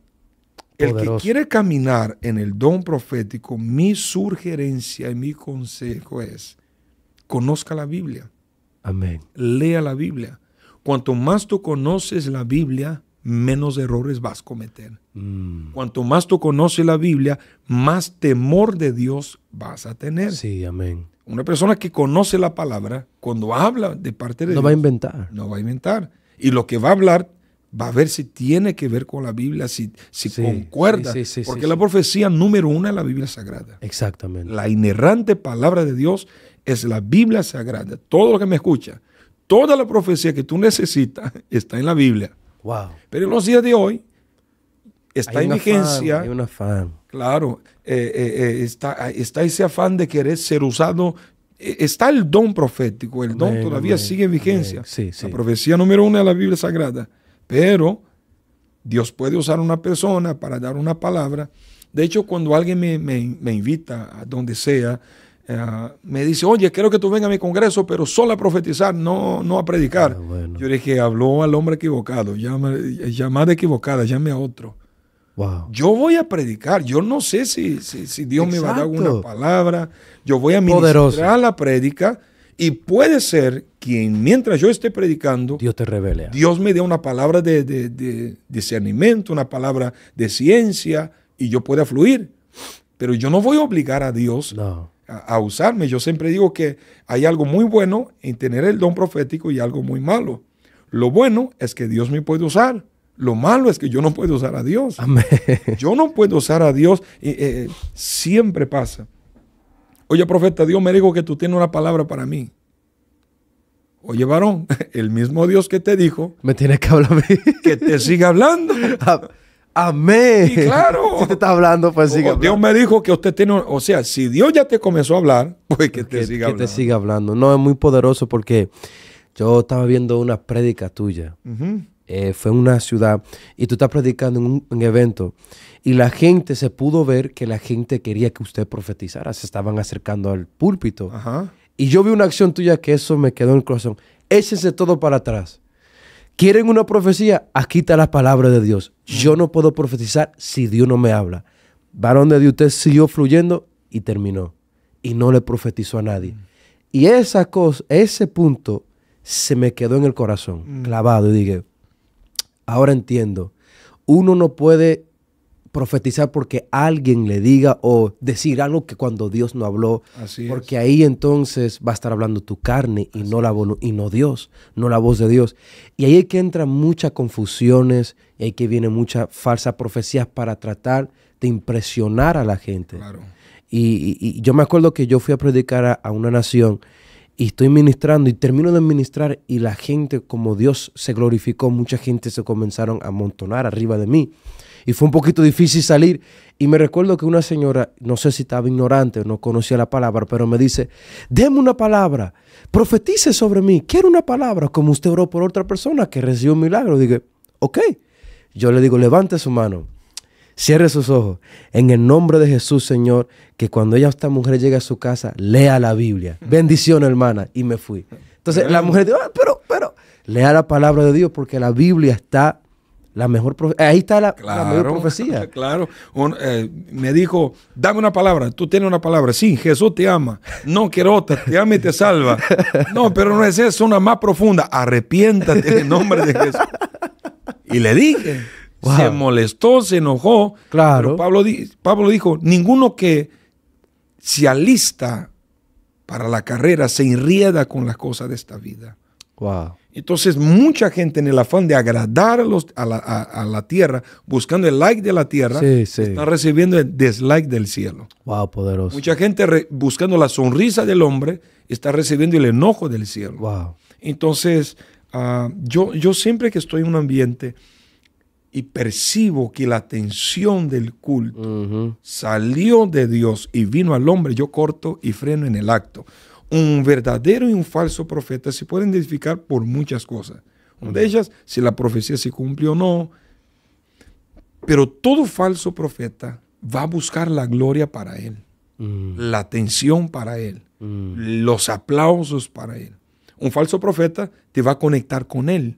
el que quiere caminar en el don profético, mi sugerencia y mi consejo es, conozca la Biblia. Amén. Lea la Biblia. Cuanto más tú conoces la Biblia, menos errores vas a cometer. Mm. Cuanto más tú conoces la Biblia, más temor de Dios vas a tener. Sí, amén. Una persona que conoce la palabra, cuando habla de parte de no Dios, va a inventar. No va a inventar. Y lo que va a hablar va a ver si tiene que ver con la Biblia, si, si concuerda. porque la profecía número uno es la Biblia Sagrada. Exactamente. La inerrante palabra de Dios es la Biblia Sagrada. Todo lo que me escucha, toda la profecía que tú necesitas está en la Biblia. Wow. Pero en los días de hoy está en vigencia. hay un afán. Claro, eh, eh, eh, está, está ese afán de querer ser usado. E, está el don profético, el don todavía sigue en vigencia. La profecía número uno de la Biblia Sagrada. Pero Dios puede usar a una persona para dar una palabra. De hecho, cuando alguien me, me, me invita a donde sea, eh, me dice, oye, quiero que tú vengas a mi congreso, pero solo a profetizar, no, no a predicar. Ah, yo le Yo dije, habló al hombre equivocado, llama, eh, llamada equivocada, llame a otro. Yo voy a predicar, yo no sé si, Dios me va a dar una palabra, yo voy a ministrar la prédica y puede ser que mientras yo esté predicando, Dios te revele. Dios me dé una palabra de, discernimiento, una palabra de ciencia y yo pueda fluir. Pero yo no voy a obligar a Dios. No a, usarme. Yo siempre digo que hay algo muy bueno en tener el don profético y algo muy malo. Lo bueno es que Dios me puede usar. Lo malo es que yo no puedo usar a Dios. Yo no puedo usar a Dios. Eh, eh, siempre pasa. Oye, profeta, Dios me dijo que tú tienes una palabra para mí. Oye, varón, el mismo Dios que te dijo. Me tiene que hablar. Que te siga hablando. Ah, Amén. claro. está hablando, pues, Dios me dijo que usted tiene, o sea, si Dios ya te comenzó a hablar, pues que te siga que hablando. te siga hablando. No, es muy poderoso porque yo estaba viendo una prédica tuya. Eh, fue en una ciudad y tú estás predicando en un, evento y la gente se pudo ver que la gente quería que usted profetizara, se estaban acercando al púlpito. Y yo vi una acción tuya que eso me quedó en el corazón. échese todo para atrás. ¿Quieren una profecía? Aquí está la palabra de Dios. Yo no puedo profetizar si Dios no me habla. Varón de Dios, usted siguió fluyendo y terminó. Y no le profetizó a nadie. Y esa cosa, ese punto se me quedó en el corazón, mm. clavado. Y dije, ahora entiendo. Uno no puede profetizar porque alguien le diga o decir algo que cuando Dios no habló, porque ahí entonces va a estar hablando tu carne y no la y no Dios, no la voz de Dios. Y ahí es que entran muchas confusiones y que viene muchas falsas profecías para tratar de impresionar a la gente. Y, yo me acuerdo que yo fui a predicar a, a una nación y estoy ministrando y termino de ministrar y la gente como Dios se glorificó, mucha gente se comenzaron a amontonar arriba de mí y fue un poquito difícil salir. Y me recuerdo que una señora, no sé si estaba ignorante o no conocía la palabra, pero me dice, deme una palabra, profetice sobre mí, quiero una palabra, como usted oró por otra persona que recibió un milagro. Dije, ok, yo le digo, levante su mano. Cierre sus ojos. En el nombre de Jesús, Señor, que cuando ella, esta mujer, llegue a su casa, lea la Biblia. Bendición, hermana. Y me fui. Entonces la mujer dijo, ah, pero, pero, lea la palabra de Dios porque la Biblia está la mejor Ahí está la, mejor profecía. Claro. Eh, me dijo, dame una palabra. Tú tienes una palabra. Sí, Jesús te ama. No quiero otra. Te ama y te salva. No, pero no es eso. Una más profunda. Arrepiéntate en el nombre de Jesús. Y le dije. Se molestó, se enojó. Claro. Pero Pablo, Pablo dijo, ninguno que se alista para la carrera se enrieda con las cosas de esta vida. Wow. Entonces, mucha gente en el afán de agradar a, la, tierra, buscando el like de la tierra, está recibiendo el dislike del cielo. Wow, poderoso. Mucha gente buscando la sonrisa del hombre, está recibiendo el enojo del cielo. Wow. Entonces, ah, yo, yo siempre que estoy en un ambiente y percibo que la atención del culto salió de Dios y vino al hombre, yo corto y freno en el acto un verdadero y un falso profeta se pueden identificar por muchas cosas. Una de ellas, si la profecía se cumple o no. Pero todo falso profeta va a buscar la gloria para él, mm. la atención para él, mm. los aplausos para él. Un falso profeta te va a conectar con él.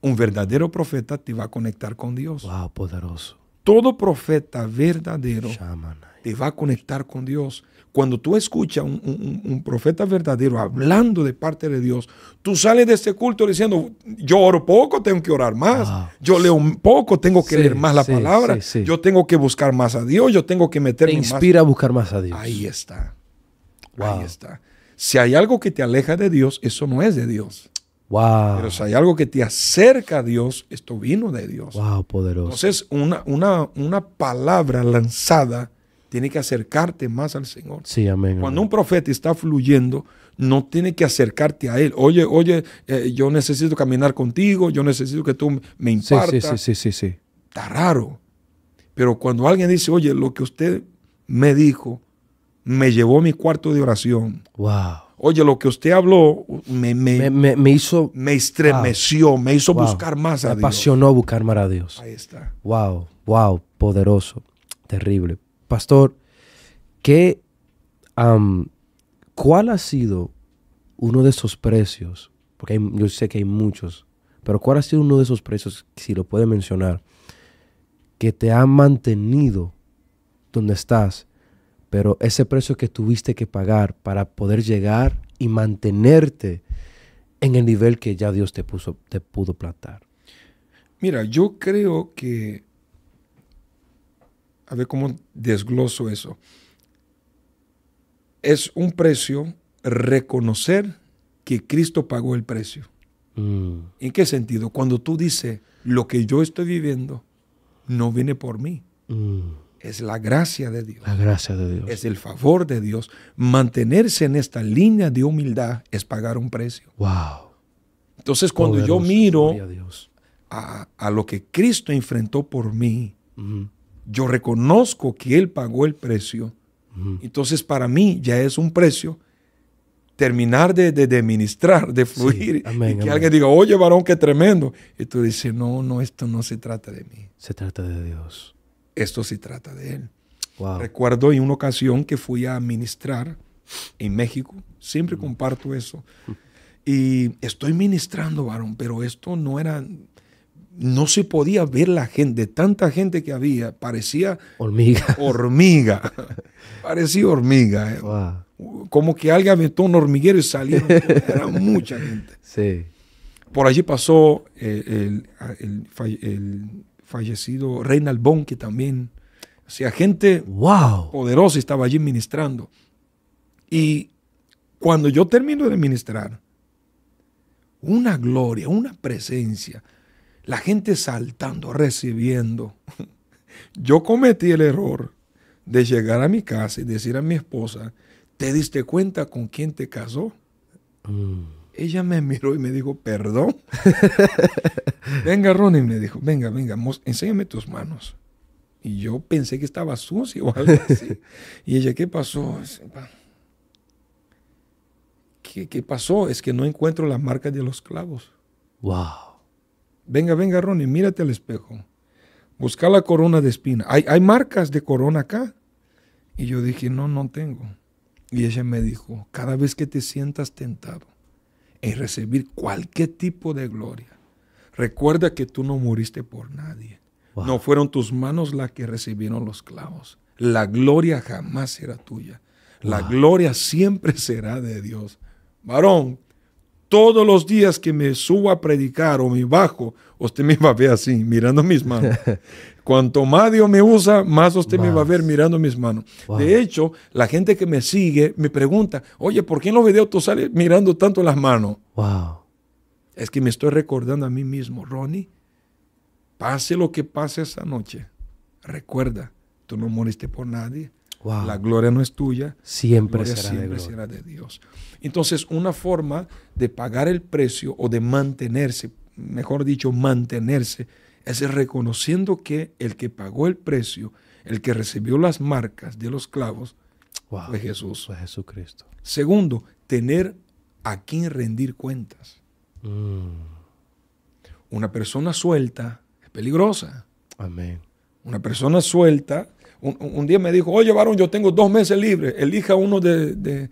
Un verdadero profeta te va a conectar con Dios. Wow, poderoso. Todo profeta verdadero te va a conectar con Dios cuando tú escuchas un, un, profeta verdadero hablando de parte de Dios, tú sales de este culto diciendo, yo oro poco, tengo que orar más, ah. yo leo poco, tengo que leer más la palabra, yo tengo que buscar más a Dios, yo tengo que meterme Te inspira a buscar más a Dios. Ahí está. Ahí está. Si hay algo que te aleja de Dios, eso no es de Dios. Wow. Pero si hay algo que te acerca a Dios, esto vino de Dios. Wow, poderoso. Entonces, una, una palabra lanzada tienes que acercarte más al Señor. Sí, amén. Cuando un profeta está fluyendo, no tiene que acercarte a él. Oye, oye, eh, yo necesito caminar contigo, yo necesito que tú me impartas. Sí, sí, sí, sí, sí. Está raro. Pero cuando alguien dice, oye, lo que usted me dijo, me llevó a mi cuarto de oración. Wow. Oye, lo que usted habló me, hizo. Me estremeció, me hizo buscar más a Dios. Me apasionó buscar más a Dios. Ahí está. Wow, wow, poderoso, terrible. Pastor, ¿qué, ¿cuál ha sido uno de esos precios? Porque yo sé que hay muchos, pero ¿cuál ha sido uno de esos precios, si lo puede mencionar, que te ha mantenido donde estás, pero ese precio que tuviste que pagar para poder llegar y mantenerte en el nivel que ya Dios te, puso, te pudo plantar? Mira, yo creo que a ver cómo desgloso eso. Es un precio reconocer que Cristo pagó el precio. Mm. ¿En qué sentido? Cuando tú dices, lo que yo estoy viviendo no viene por mí. Mm. Es la gracia de Dios. La gracia de Dios. Es el favor de Dios. Mantenerse en esta línea de humildad es pagar un precio. Wow. Entonces, cuando yo miro a, a, lo que Cristo enfrentó por mí, mm yo reconozco que Él pagó el precio. Entonces para mí ya es un precio terminar de, de, ministrar, de fluir, y que alguien diga, oye varón, qué tremendo. Y tú dices, no, no, esto no se trata de mí. Se trata de Dios. Esto se trata de Él. Recuerdo en una ocasión que fui a ministrar en México, siempre comparto eso. Y estoy ministrando, varón, pero esto no era no se podía ver la gente, tanta gente que había, parecía hormiga. Hormiga. parecía hormiga. ¿eh? Como que alguien aventó un hormiguero y salió, Era mucha gente. Por allí pasó eh, ah, el, fallecido Reinald Bon, que también, o sea, gente wow. poderosa estaba allí ministrando. Y cuando yo termino de ministrar, una gloria, una presencia, la gente saltando, recibiendo. Yo cometí el error de llegar a mi casa y decir a mi esposa, ¿te diste cuenta con quién te casó? Mm. Ella me miró y me dijo, perdón. venga, Ronnie, me dijo, venga, venga, enséñame tus manos. Y yo pensé que estaba sucio o algo así. y ella, ¿qué pasó? ¿Qué, ¿Qué pasó? Es que no encuentro las marca de los clavos. ¡Wow! Venga, venga, Ronnie, mírate al espejo. Busca la corona de espina. Hay, marcas de corona acá. Y yo dije, no, no tengo. Y ella me dijo, cada vez que te sientas tentado en recibir cualquier tipo de gloria, recuerda que tú no muriste por nadie. No fueron tus manos las que recibieron los clavos. La gloria jamás será tuya. La gloria siempre será de Dios. Varón, todos los días que me subo a predicar o me bajo, usted me va a ver así, mirando mis manos. Cuanto más Dios me usa, más usted me va a ver mirando mis manos. De hecho, la gente que me sigue me pregunta, oye, ¿por qué en los videos tú sales mirando tanto las manos? Wow. Es que me estoy recordando a mí mismo, Ronnie, pase lo que pase esa noche, recuerda, tú no moriste por nadie, la gloria no es tuya. Siempre, será, de Dios. Entonces, una forma de pagar el precio o de mantenerse, mejor dicho, mantenerse, es reconociendo que el que pagó el precio, el que recibió las marcas de los clavos, fue Jesús. Jesucristo. Segundo, tener a quien rendir cuentas. Mm. Una persona suelta es peligrosa. Amén. Una persona suelta un, día me dijo, oye varón, yo tengo dos meses libres, elija uno de,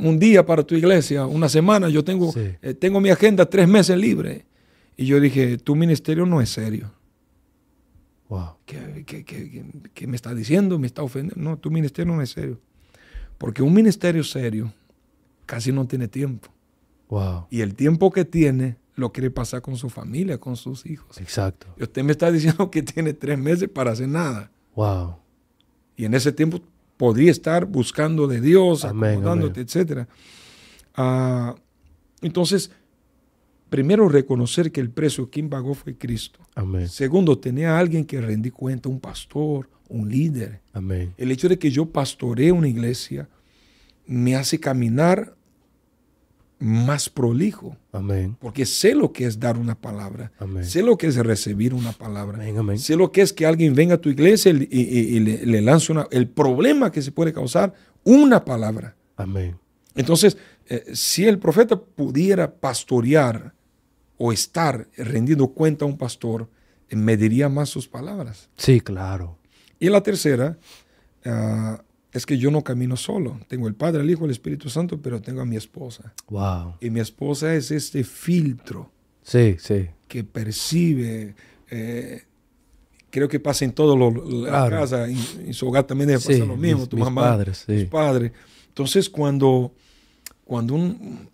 un día para tu iglesia, una semana, yo tengo, eh, tengo mi agenda tres meses libre. Y yo dije, tu ministerio no es serio. Wow. ¿Qué, me está diciendo? ¿Me está ofendiendo? No, tu ministerio no es serio. Porque un ministerio serio casi no tiene tiempo. Wow. Y el tiempo que tiene lo quiere pasar con su familia, con sus hijos. Exacto. Y usted me está diciendo que tiene tres meses para hacer nada. Wow. Y en ese tiempo podría estar buscando de Dios, acomodándote, etc. Ah, entonces, primero reconocer que el precio quien pagó fue Cristo. Segundo, tener a alguien que rendí cuenta, un pastor, un líder. El hecho de que yo pastoreé una iglesia me hace caminar más prolijo. Amén. Porque sé lo que es dar una palabra. Amén. Sé lo que es recibir una palabra. Amén, Sé lo que es que alguien venga a tu iglesia y, le, lance una, el problema que se puede causar una palabra. Amén. Entonces, eh, si el profeta pudiera pastorear o estar rendiendo cuenta a un pastor, me eh, mediría más sus palabras. Sí, claro. Y la tercera, ah, es que yo no camino solo. Tengo el Padre, el Hijo, el Espíritu Santo, pero tengo a mi esposa. Wow. Y mi esposa es este filtro. Sí, sí. Que percibe. Eh, creo que pasa en todos los la casa, en, su hogar también pasa lo mismo, tu mamá, tus padres. Entonces, cuando, cuando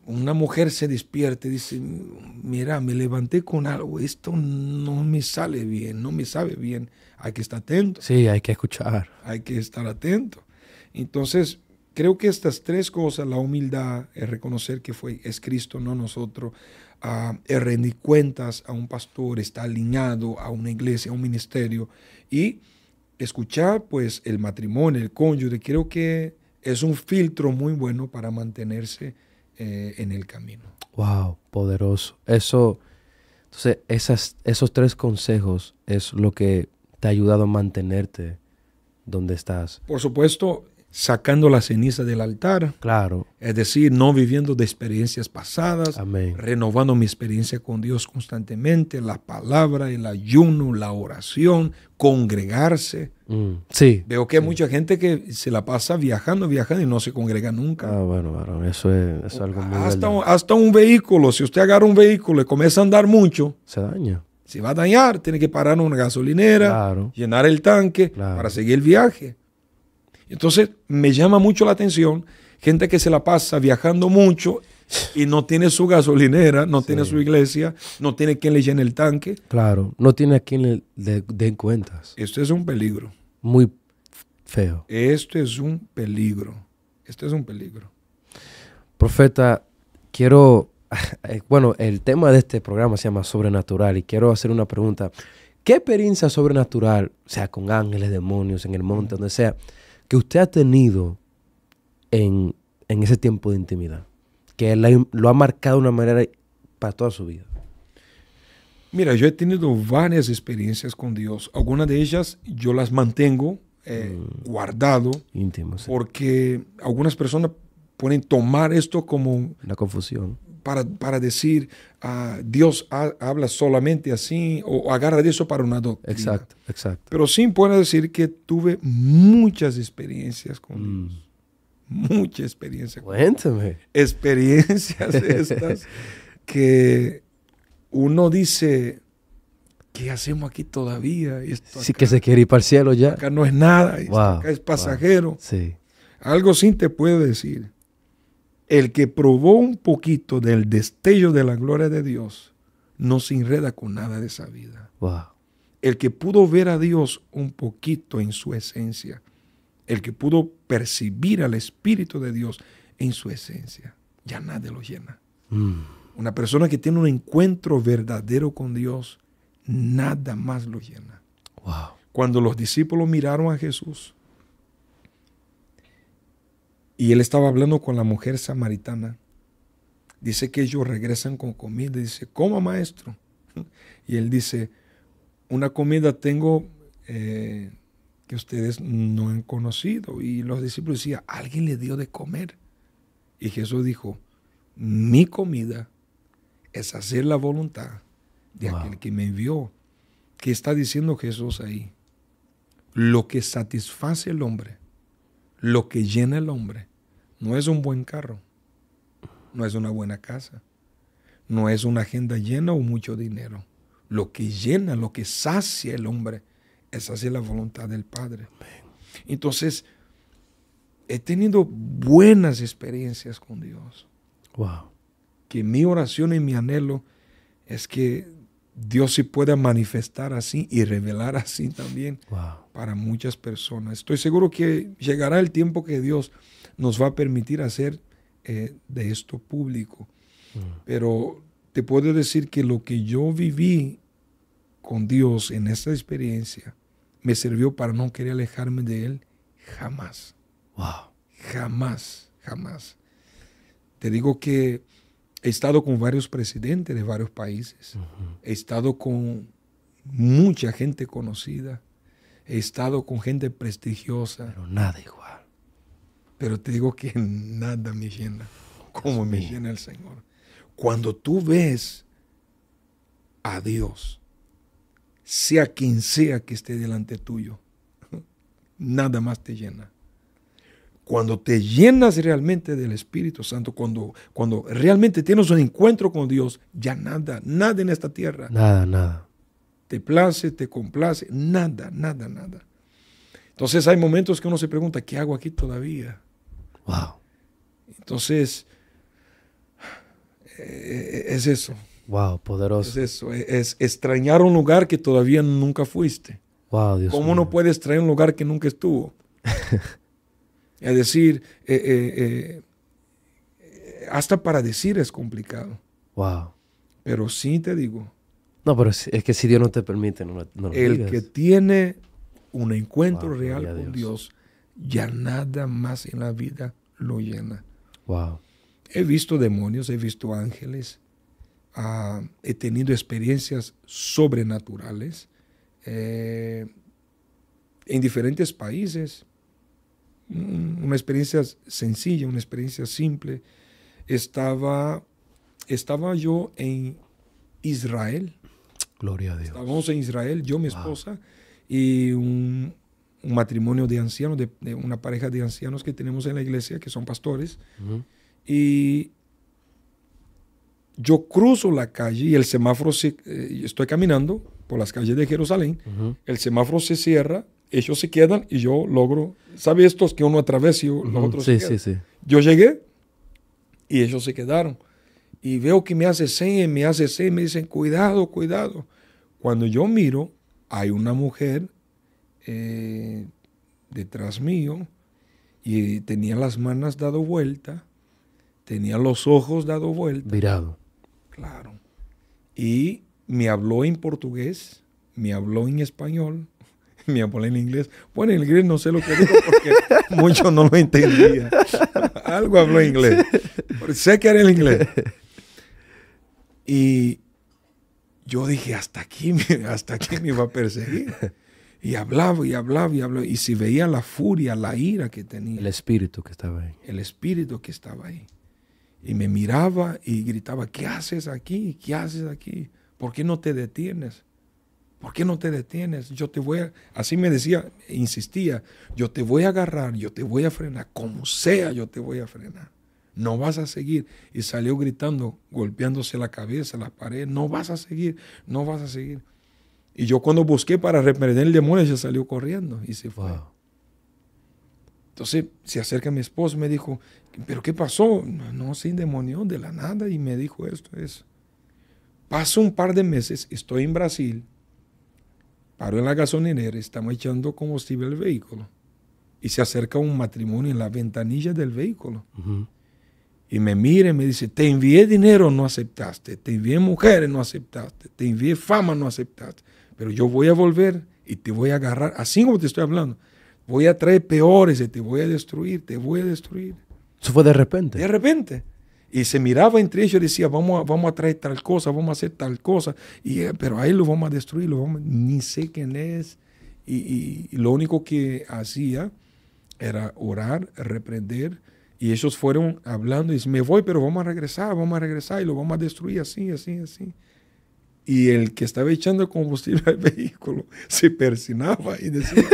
una mujer se despierte, dice, mira, me levanté con algo, esto no me sale bien, no me sabe bien, hay que estar atento. Sí, hay que escuchar. Hay que estar atento. Entonces, creo que estas tres cosas, la humildad, el reconocer que fue, es Cristo, no nosotros, a rendir cuentas a un pastor, está alineado a una iglesia, a un ministerio, y escuchar pues el matrimonio, el cónyuge, creo que es un filtro muy bueno para mantenerse eh, en el camino. Wow, poderoso. Eso, entonces, esas, esos tres consejos es lo que te ha ayudado a mantenerte donde estás. Por supuesto, sacando la ceniza del altar. Claro. Es decir, no viviendo de experiencias pasadas, renovando mi experiencia con Dios constantemente, la palabra, el ayuno, la oración, congregarse. Mm, sí. Veo que hay mucha gente que se la pasa viajando, viajando y no se congrega nunca. Ah, bueno, eso es, algo muy hasta un, hasta un vehículo, si usted agarra un vehículo y comienza a andar mucho, se daña. Si va a dañar, tiene que parar en una gasolinera, llenar el tanque para seguir el viaje. Entonces, me llama mucho la atención gente que se la pasa viajando mucho y no tiene su gasolinera, no tiene su iglesia, no tiene quien le llene el tanque. Claro, no tiene a quien le den cuentas. Esto es un peligro. Muy feo. Esto es un peligro. Esto es un peligro. Profeta, quiero, eh, bueno, el tema de este programa se llama Sobrenatural y quiero hacer una pregunta. ¿Qué experiencia sobrenatural, sea, con ángeles, demonios, en el monte, donde sea, que usted ha tenido en, ese tiempo de intimidad, que lo ha marcado de una manera para toda su vida. Mira, yo he tenido varias experiencias con Dios. Algunas de ellas yo las mantengo eh, mm. guardado. Porque algunas personas pueden tomar esto como... una confusión para, decir, a ah, Dios habla solamente así, o agarra de eso para una doctrina. Exacto, exacto. Pero sí puedo decir que tuve muchas experiencias con mm. Dios. Mucha experiencia. Cuéntame. Experiencias estas que uno dice, ¿qué hacemos aquí todavía? que se quiere ir para el cielo ya. Acá no es nada, acá es pasajero. Algo sí te puedo decir el que probó un poquito del destello de la gloria de Dios, no se enreda con nada de esa vida. El que pudo ver a Dios un poquito en su esencia, el que pudo percibir al Espíritu de Dios en su esencia, ya nadie lo llena. Mm. Una persona que tiene un encuentro verdadero con Dios, nada más lo llena. Cuando los discípulos miraron a Jesús, y él estaba hablando con la mujer samaritana. Dice que ellos regresan con comida. Dice, coma maestro. Y él dice, una comida tengo eh, que ustedes no han conocido. Y los discípulos decían, alguien le dio de comer. Y Jesús dijo, mi comida es hacer la voluntad de aquel que me envió. ¿Qué está diciendo Jesús ahí? Lo que satisface al hombre, lo que llena al hombre, no es un buen carro, no es una buena casa, no es una agenda llena o mucho dinero. Lo que llena, lo que sacia el hombre, es hacer la voluntad del Padre. Entonces, he tenido buenas experiencias con Dios. Wow. Que mi oración y mi anhelo es que Dios se pueda manifestar así y revelar así también para muchas personas. Estoy seguro que llegará el tiempo que Dios nos va a permitir hacer eh, de esto público. Mm. Pero te puedo decir que lo que yo viví con Dios en esta experiencia me sirvió para no querer alejarme de Él jamás. Jamás, jamás. Te digo que He estado con varios presidentes de varios países. He estado con mucha gente conocida. He estado con gente prestigiosa. Pero nada igual. Pero te digo que nada me llena como me llena el Señor. Cuando tú ves a Dios, sea quien sea que esté delante tuyo, nada más te llena. Cuando te llenas realmente del Espíritu Santo, cuando, cuando realmente tienes un encuentro con Dios, ya nada, nada en esta tierra. Nada, nada. Te place, te complace, nada, nada, nada. Entonces hay momentos que uno se pregunta, ¿qué hago aquí todavía? Wow. Entonces, eh, es eso. Wow, poderoso. Es eso, e, es, extrañar un lugar que todavía nunca fuiste. Wow, Dios ¿Cómo uno puede extrañar un lugar que nunca estuvo? Es decir, eh, eh, eh, hasta para decir es complicado. Wow. Pero sí te digo. No, pero es que si Dios no te permite, no, no El que tiene un encuentro real con Dios. ya nada más en la vida lo llena. Wow. He visto demonios, he visto ángeles, ah, he tenido experiencias sobrenaturales en diferentes países una experiencia sencilla, una experiencia simple. Estaba, estaba yo en Israel. Gloria a Dios. Estábamos en Israel, yo, mi esposa, y un, matrimonio de ancianos, de, una pareja de ancianos que tenemos en la iglesia, que son pastores. Y yo cruzo la calle y el semáforo, eh, estoy caminando por las calles de Jerusalén, el semáforo se cierra ellos se quedan y yo logro. ¿Sabe estos que uno atraviesa y los Yo llegué y ellos se quedaron. Y veo que me hace señas, me hace señas, me dicen, cuidado, cuidado. Cuando yo miro, hay una mujer eh, detrás mío y tenía las manos dado vuelta, tenía los ojos dado vuelta. mirado Claro. Y me habló en portugués, me habló en español, mi abuela en inglés. Bueno, en inglés no sé lo que dijo porque muchos no lo entendía. Algo habló en inglés. sé que era en inglés. Y yo dije, hasta aquí, hasta aquí me iba a perseguir. Y hablaba y hablaba y hablaba. Y si veía la furia, la ira que tenía. El espíritu que estaba ahí. El espíritu que estaba ahí. Y me miraba y gritaba, ¿qué haces aquí? ¿Qué haces aquí? ¿Por qué no te detienes? ¿Por qué no te detienes? Yo te voy a, así me decía, insistía, yo te voy a agarrar, yo te voy a frenar, como sea, yo te voy a frenar. No vas a seguir. Y salió gritando, golpeándose la cabeza, la pared, no vas a seguir, no vas a seguir. Y yo cuando busqué para reprender el demonio, ella salió corriendo y se fue. Entonces se acerca mi esposo y me dijo, ¿pero qué pasó? No, sin demonio, de la nada. Y me dijo esto, eso. Pasó un par de meses, estoy en Brasil, paró en la gasolinera, estamos echando combustible al vehículo y se acerca un matrimonio en la ventanilla del vehículo. Y me mira y me dice, te envié dinero, no aceptaste, te envié mujeres, no aceptaste, te envié fama, no aceptaste, pero yo voy a volver y te voy a agarrar, así como te estoy hablando, voy a traer peores, y te voy a destruir, te voy a destruir. Eso fue de repente. De repente. Y se miraba entre ellos y decía, vamos a, vamos a traer tal cosa, vamos a hacer tal cosa, y, eh, pero ahí lo vamos a destruir, ni sé quién es. Y, lo único que hacía era orar, reprender, y ellos fueron hablando y me voy, pero vamos a regresar, vamos a regresar y lo vamos a destruir así, así, así. Y el que estaba echando combustible al vehículo se persinaba y decía,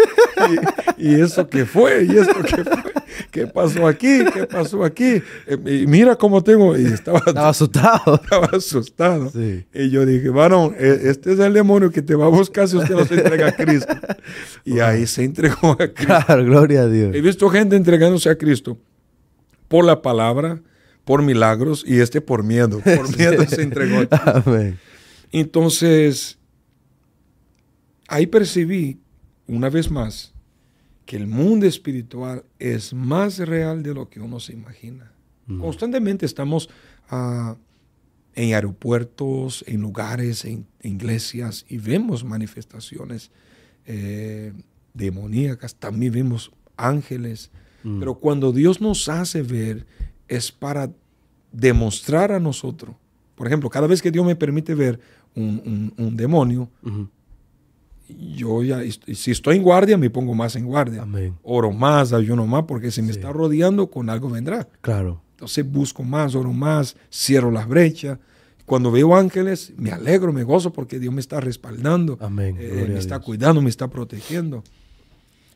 ¿y, eso que fue? ¿Y eso que fue? ¿qué pasó aquí? ¿Qué pasó aquí? Eh, y mira cómo tengo. estaba, asustado. Estaba asustado. Y yo dije, varón, e, este es el demonio que te va a buscar si usted no se entrega a Cristo. Y ahí se entregó a Cristo. Claro, gloria a Dios. He visto gente entregándose a Cristo por la palabra, por milagros, y este por miedo. Por miedo se entregó a Cristo. Entonces, ahí percibí, una vez más, que el mundo espiritual es más real de lo que uno se imagina. Constantemente estamos ah, en aeropuertos, en lugares, en, iglesias y vemos manifestaciones eh, demoníacas, también vemos ángeles, mm. pero cuando Dios nos hace ver es para demostrar a nosotros. Por ejemplo, cada vez que Dios me permite ver un, demonio, yo ya, si estoy en guardia, me pongo más en guardia. Oro más, ayuno más, porque si me está rodeando, con algo vendrá. Claro. Entonces busco más, oro más, cierro las brechas. Cuando veo ángeles, me alegro, me gozo, porque Dios me está respaldando. Amén. Eh, me está cuidando, me está protegiendo.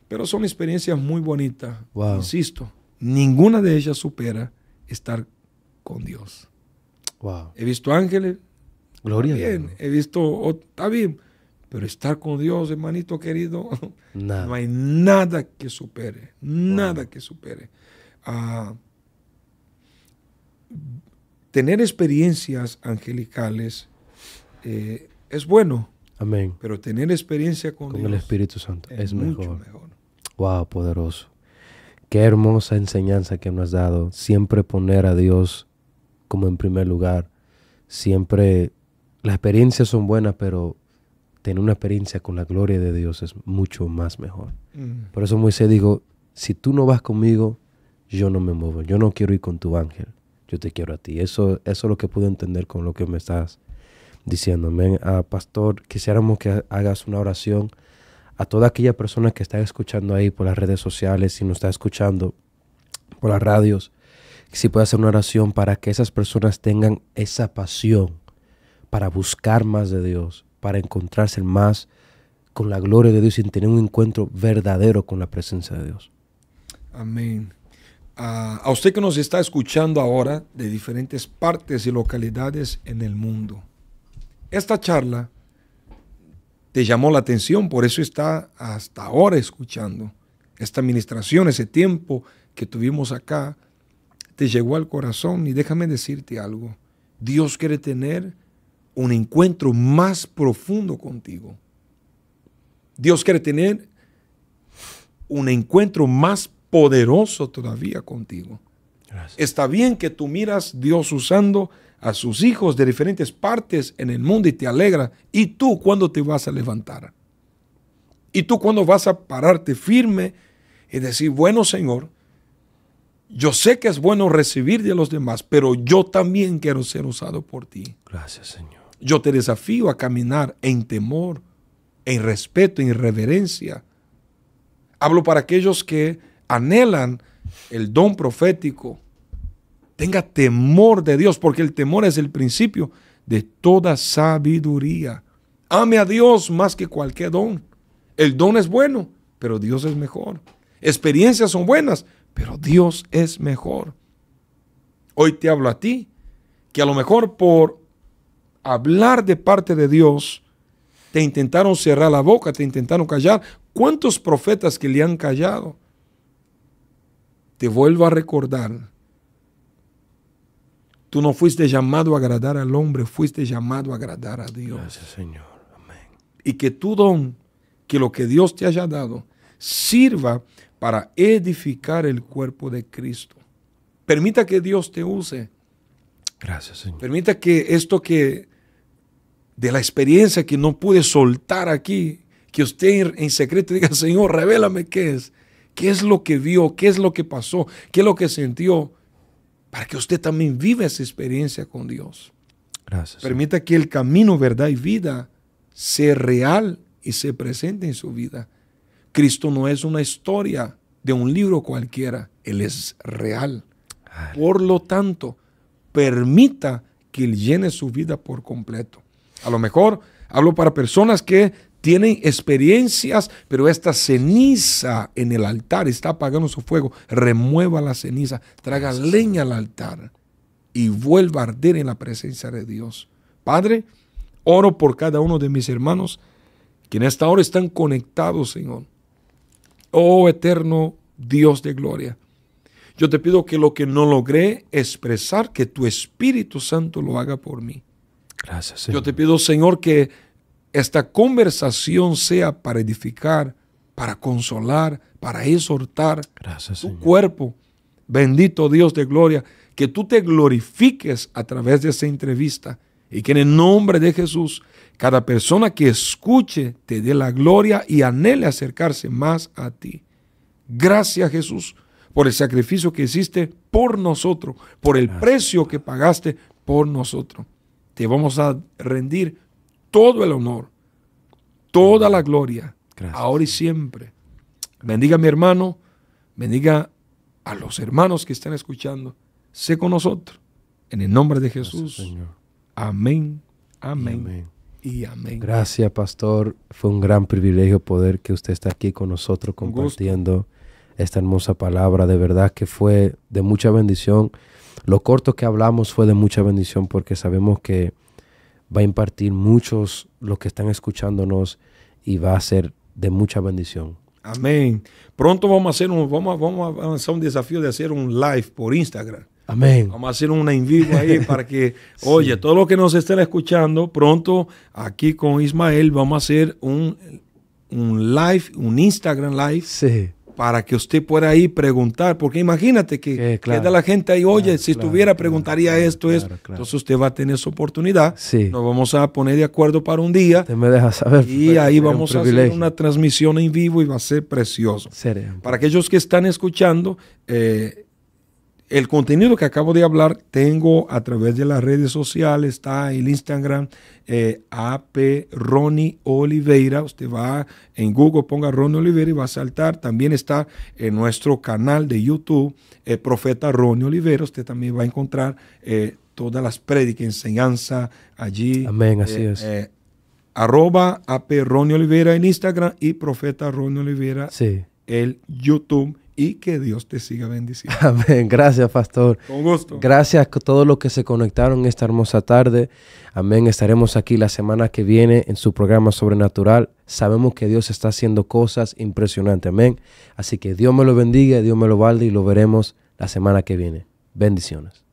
Pero son experiencias muy bonitas. Insisto, ninguna de ellas supera estar con Dios. Wow. He visto ángeles. Gloria. Bien. He visto, está pero estar con Dios, hermanito querido, no hay nada que supere, nada que supere. Ah, tener experiencias angelicales eh, es bueno. Amén. Pero tener experiencia con, el Espíritu Santo es, mejor. Mucho mejor. Wow, poderoso. Qué hermosa enseñanza que nos has dado. Siempre poner a Dios como en primer lugar. Siempre las experiencias son buenas, pero tener una experiencia con la gloria de Dios es mucho más mejor. Mm. Por eso Moisés dijo, si tú no vas conmigo, yo no me muevo, yo no quiero ir con tu ángel, yo te quiero a ti. Eso, eso es lo que pude entender con lo que me estás diciendo. Amén. Ah, pastor, quisiéramos que hagas una oración a toda aquella persona que está escuchando ahí por las redes sociales, si nos está escuchando por las radios, si puede hacer una oración para que esas personas tengan esa pasión para buscar más de Dios, para encontrarse más con la gloria de Dios y tener un encuentro verdadero con la presencia de Dios. Amén. a usted que nos está escuchando ahora de diferentes partes y localidades en el mundo, esta charla te llamó la atención, por eso está hasta ahora escuchando. Esta administración, ese tiempo que tuvimos acá, te llegó al corazón y déjame decirte algo. Dios quiere tener un encuentro más profundo contigo. Dios quiere tener un encuentro más poderoso todavía contigo. Está bien que tú miras Dios usando a sus hijos de diferentes partes en el mundo y te alegra. ¿Y tú cuándo te vas a levantar? ¿Y tú cuándo vas a pararte firme y decir, bueno Señor, yo sé que es bueno recibir de los demás, pero yo también quiero ser usado por ti. Gracias Señor. Yo te desafío a caminar en temor, en respeto, en reverencia. Hablo para aquellos que anhelan el don profético. Tenga temor de Dios, porque el temor es el principio de toda sabiduría. Ame a Dios más que cualquier don. El don es bueno, pero Dios es mejor. Experiencias son buenas, pero Dios es mejor. Hoy te hablo a ti, que a lo mejor por hablar de parte de Dios, te intentaron cerrar la boca, te intentaron callar. ¿Cuántos profetas que le han callado? Te vuelvo a recordar, tú no fuiste llamado a agradar al hombre, fuiste llamado a agradar a Dios. Gracias Señor, amén. Y que tu don, que lo que Dios te haya dado, sirva para edificar el cuerpo de Cristo. Permita que Dios te use. Gracias, Señor. Permita que esto que de la experiencia que no pude soltar aquí, que usted en secreto diga, Señor, revélame qué es, qué es lo que vio, qué es lo que pasó, qué es lo que sintió, para que usted también viva esa experiencia con Dios. Gracias. Permita que el camino, verdad y vida sea real y se presente en su vida. Cristo no es una historia de un libro cualquiera, Él es real. Por lo tanto, permita que Él llene su vida por completo. A lo mejor hablo para personas que tienen experiencias, pero esta ceniza en el altar está apagando su fuego. Remueva la ceniza, traga leña al altar y vuelva a arder en la presencia de Dios. Padre, oro por cada uno de mis hermanos que en esta hora están conectados, Señor. Oh eterno Dios de gloria. Yo te pido que lo que no logré expresar, que tu Espíritu Santo lo haga por mí. Yo te pido, Señor, que esta conversación sea para edificar, para consolar, para exhortar tu cuerpo. Bendito Dios de gloria, que tú te glorifiques a través de esa entrevista y que en el nombre de Jesús cada persona que escuche te dé la gloria y anhele acercarse más a ti. Gracias Jesús por el sacrificio que hiciste por nosotros, por el precio que pagaste por nosotros te vamos a rendir todo el honor, toda la gloria, ahora y siempre. Bendiga mi hermano, bendiga a los hermanos que están escuchando. Sé con nosotros. En el nombre de Jesús. Amén, amén. Y amén. Gracias, pastor. Fue un gran privilegio poder que usted está aquí con nosotros compartiendo esta hermosa palabra. De verdad que fue de mucha bendición. Lo corto que hablamos fue de mucha bendición porque sabemos que va a impartir muchos los que están escuchándonos y va a ser de mucha bendición. Amén. Pronto vamos a hacer un, vamos, vamos a un desafío de hacer un live por Instagram. Amén. Vamos a hacer una en vivo ahí para que, oye, todo lo que nos estén escuchando, pronto aquí con Ismael vamos a hacer un, un live, un Instagram live. Sí para que usted pueda ahí preguntar, porque imagínate que queda la gente ahí, oye, si estuviera preguntaría esto, es, entonces usted va a tener su oportunidad, nos vamos a poner de acuerdo para un día, usted me deja saber, y ahí vamos a hacer una transmisión en vivo y va a ser precioso. Para aquellos que están escuchando, eh, el contenido que acabo de hablar tengo a través de las redes sociales, está el Instagram eh, AP Ronnie Oliveira. Usted va en Google, ponga Ronnie Oliveira y va a saltar. También está en nuestro canal de YouTube, eh, Profeta Ronnie Oliveira. Usted también va a encontrar eh, todas las prédicas, enseñanza allí. Amén, así eh, es arroba AP Ronnie Oliveira en Instagram y Profeta Ronnie Oliveira sí. en YouTube y que Dios te siga bendiciendo. Amén. Gracias, pastor. Con gusto. Gracias a todos los que se conectaron esta hermosa tarde. Amén. Estaremos aquí la semana que viene en su programa Sobrenatural. Sabemos que Dios está haciendo cosas impresionantes. Amén. Así que Dios me lo bendiga, Dios me lo valde y lo veremos la semana que viene. Bendiciones.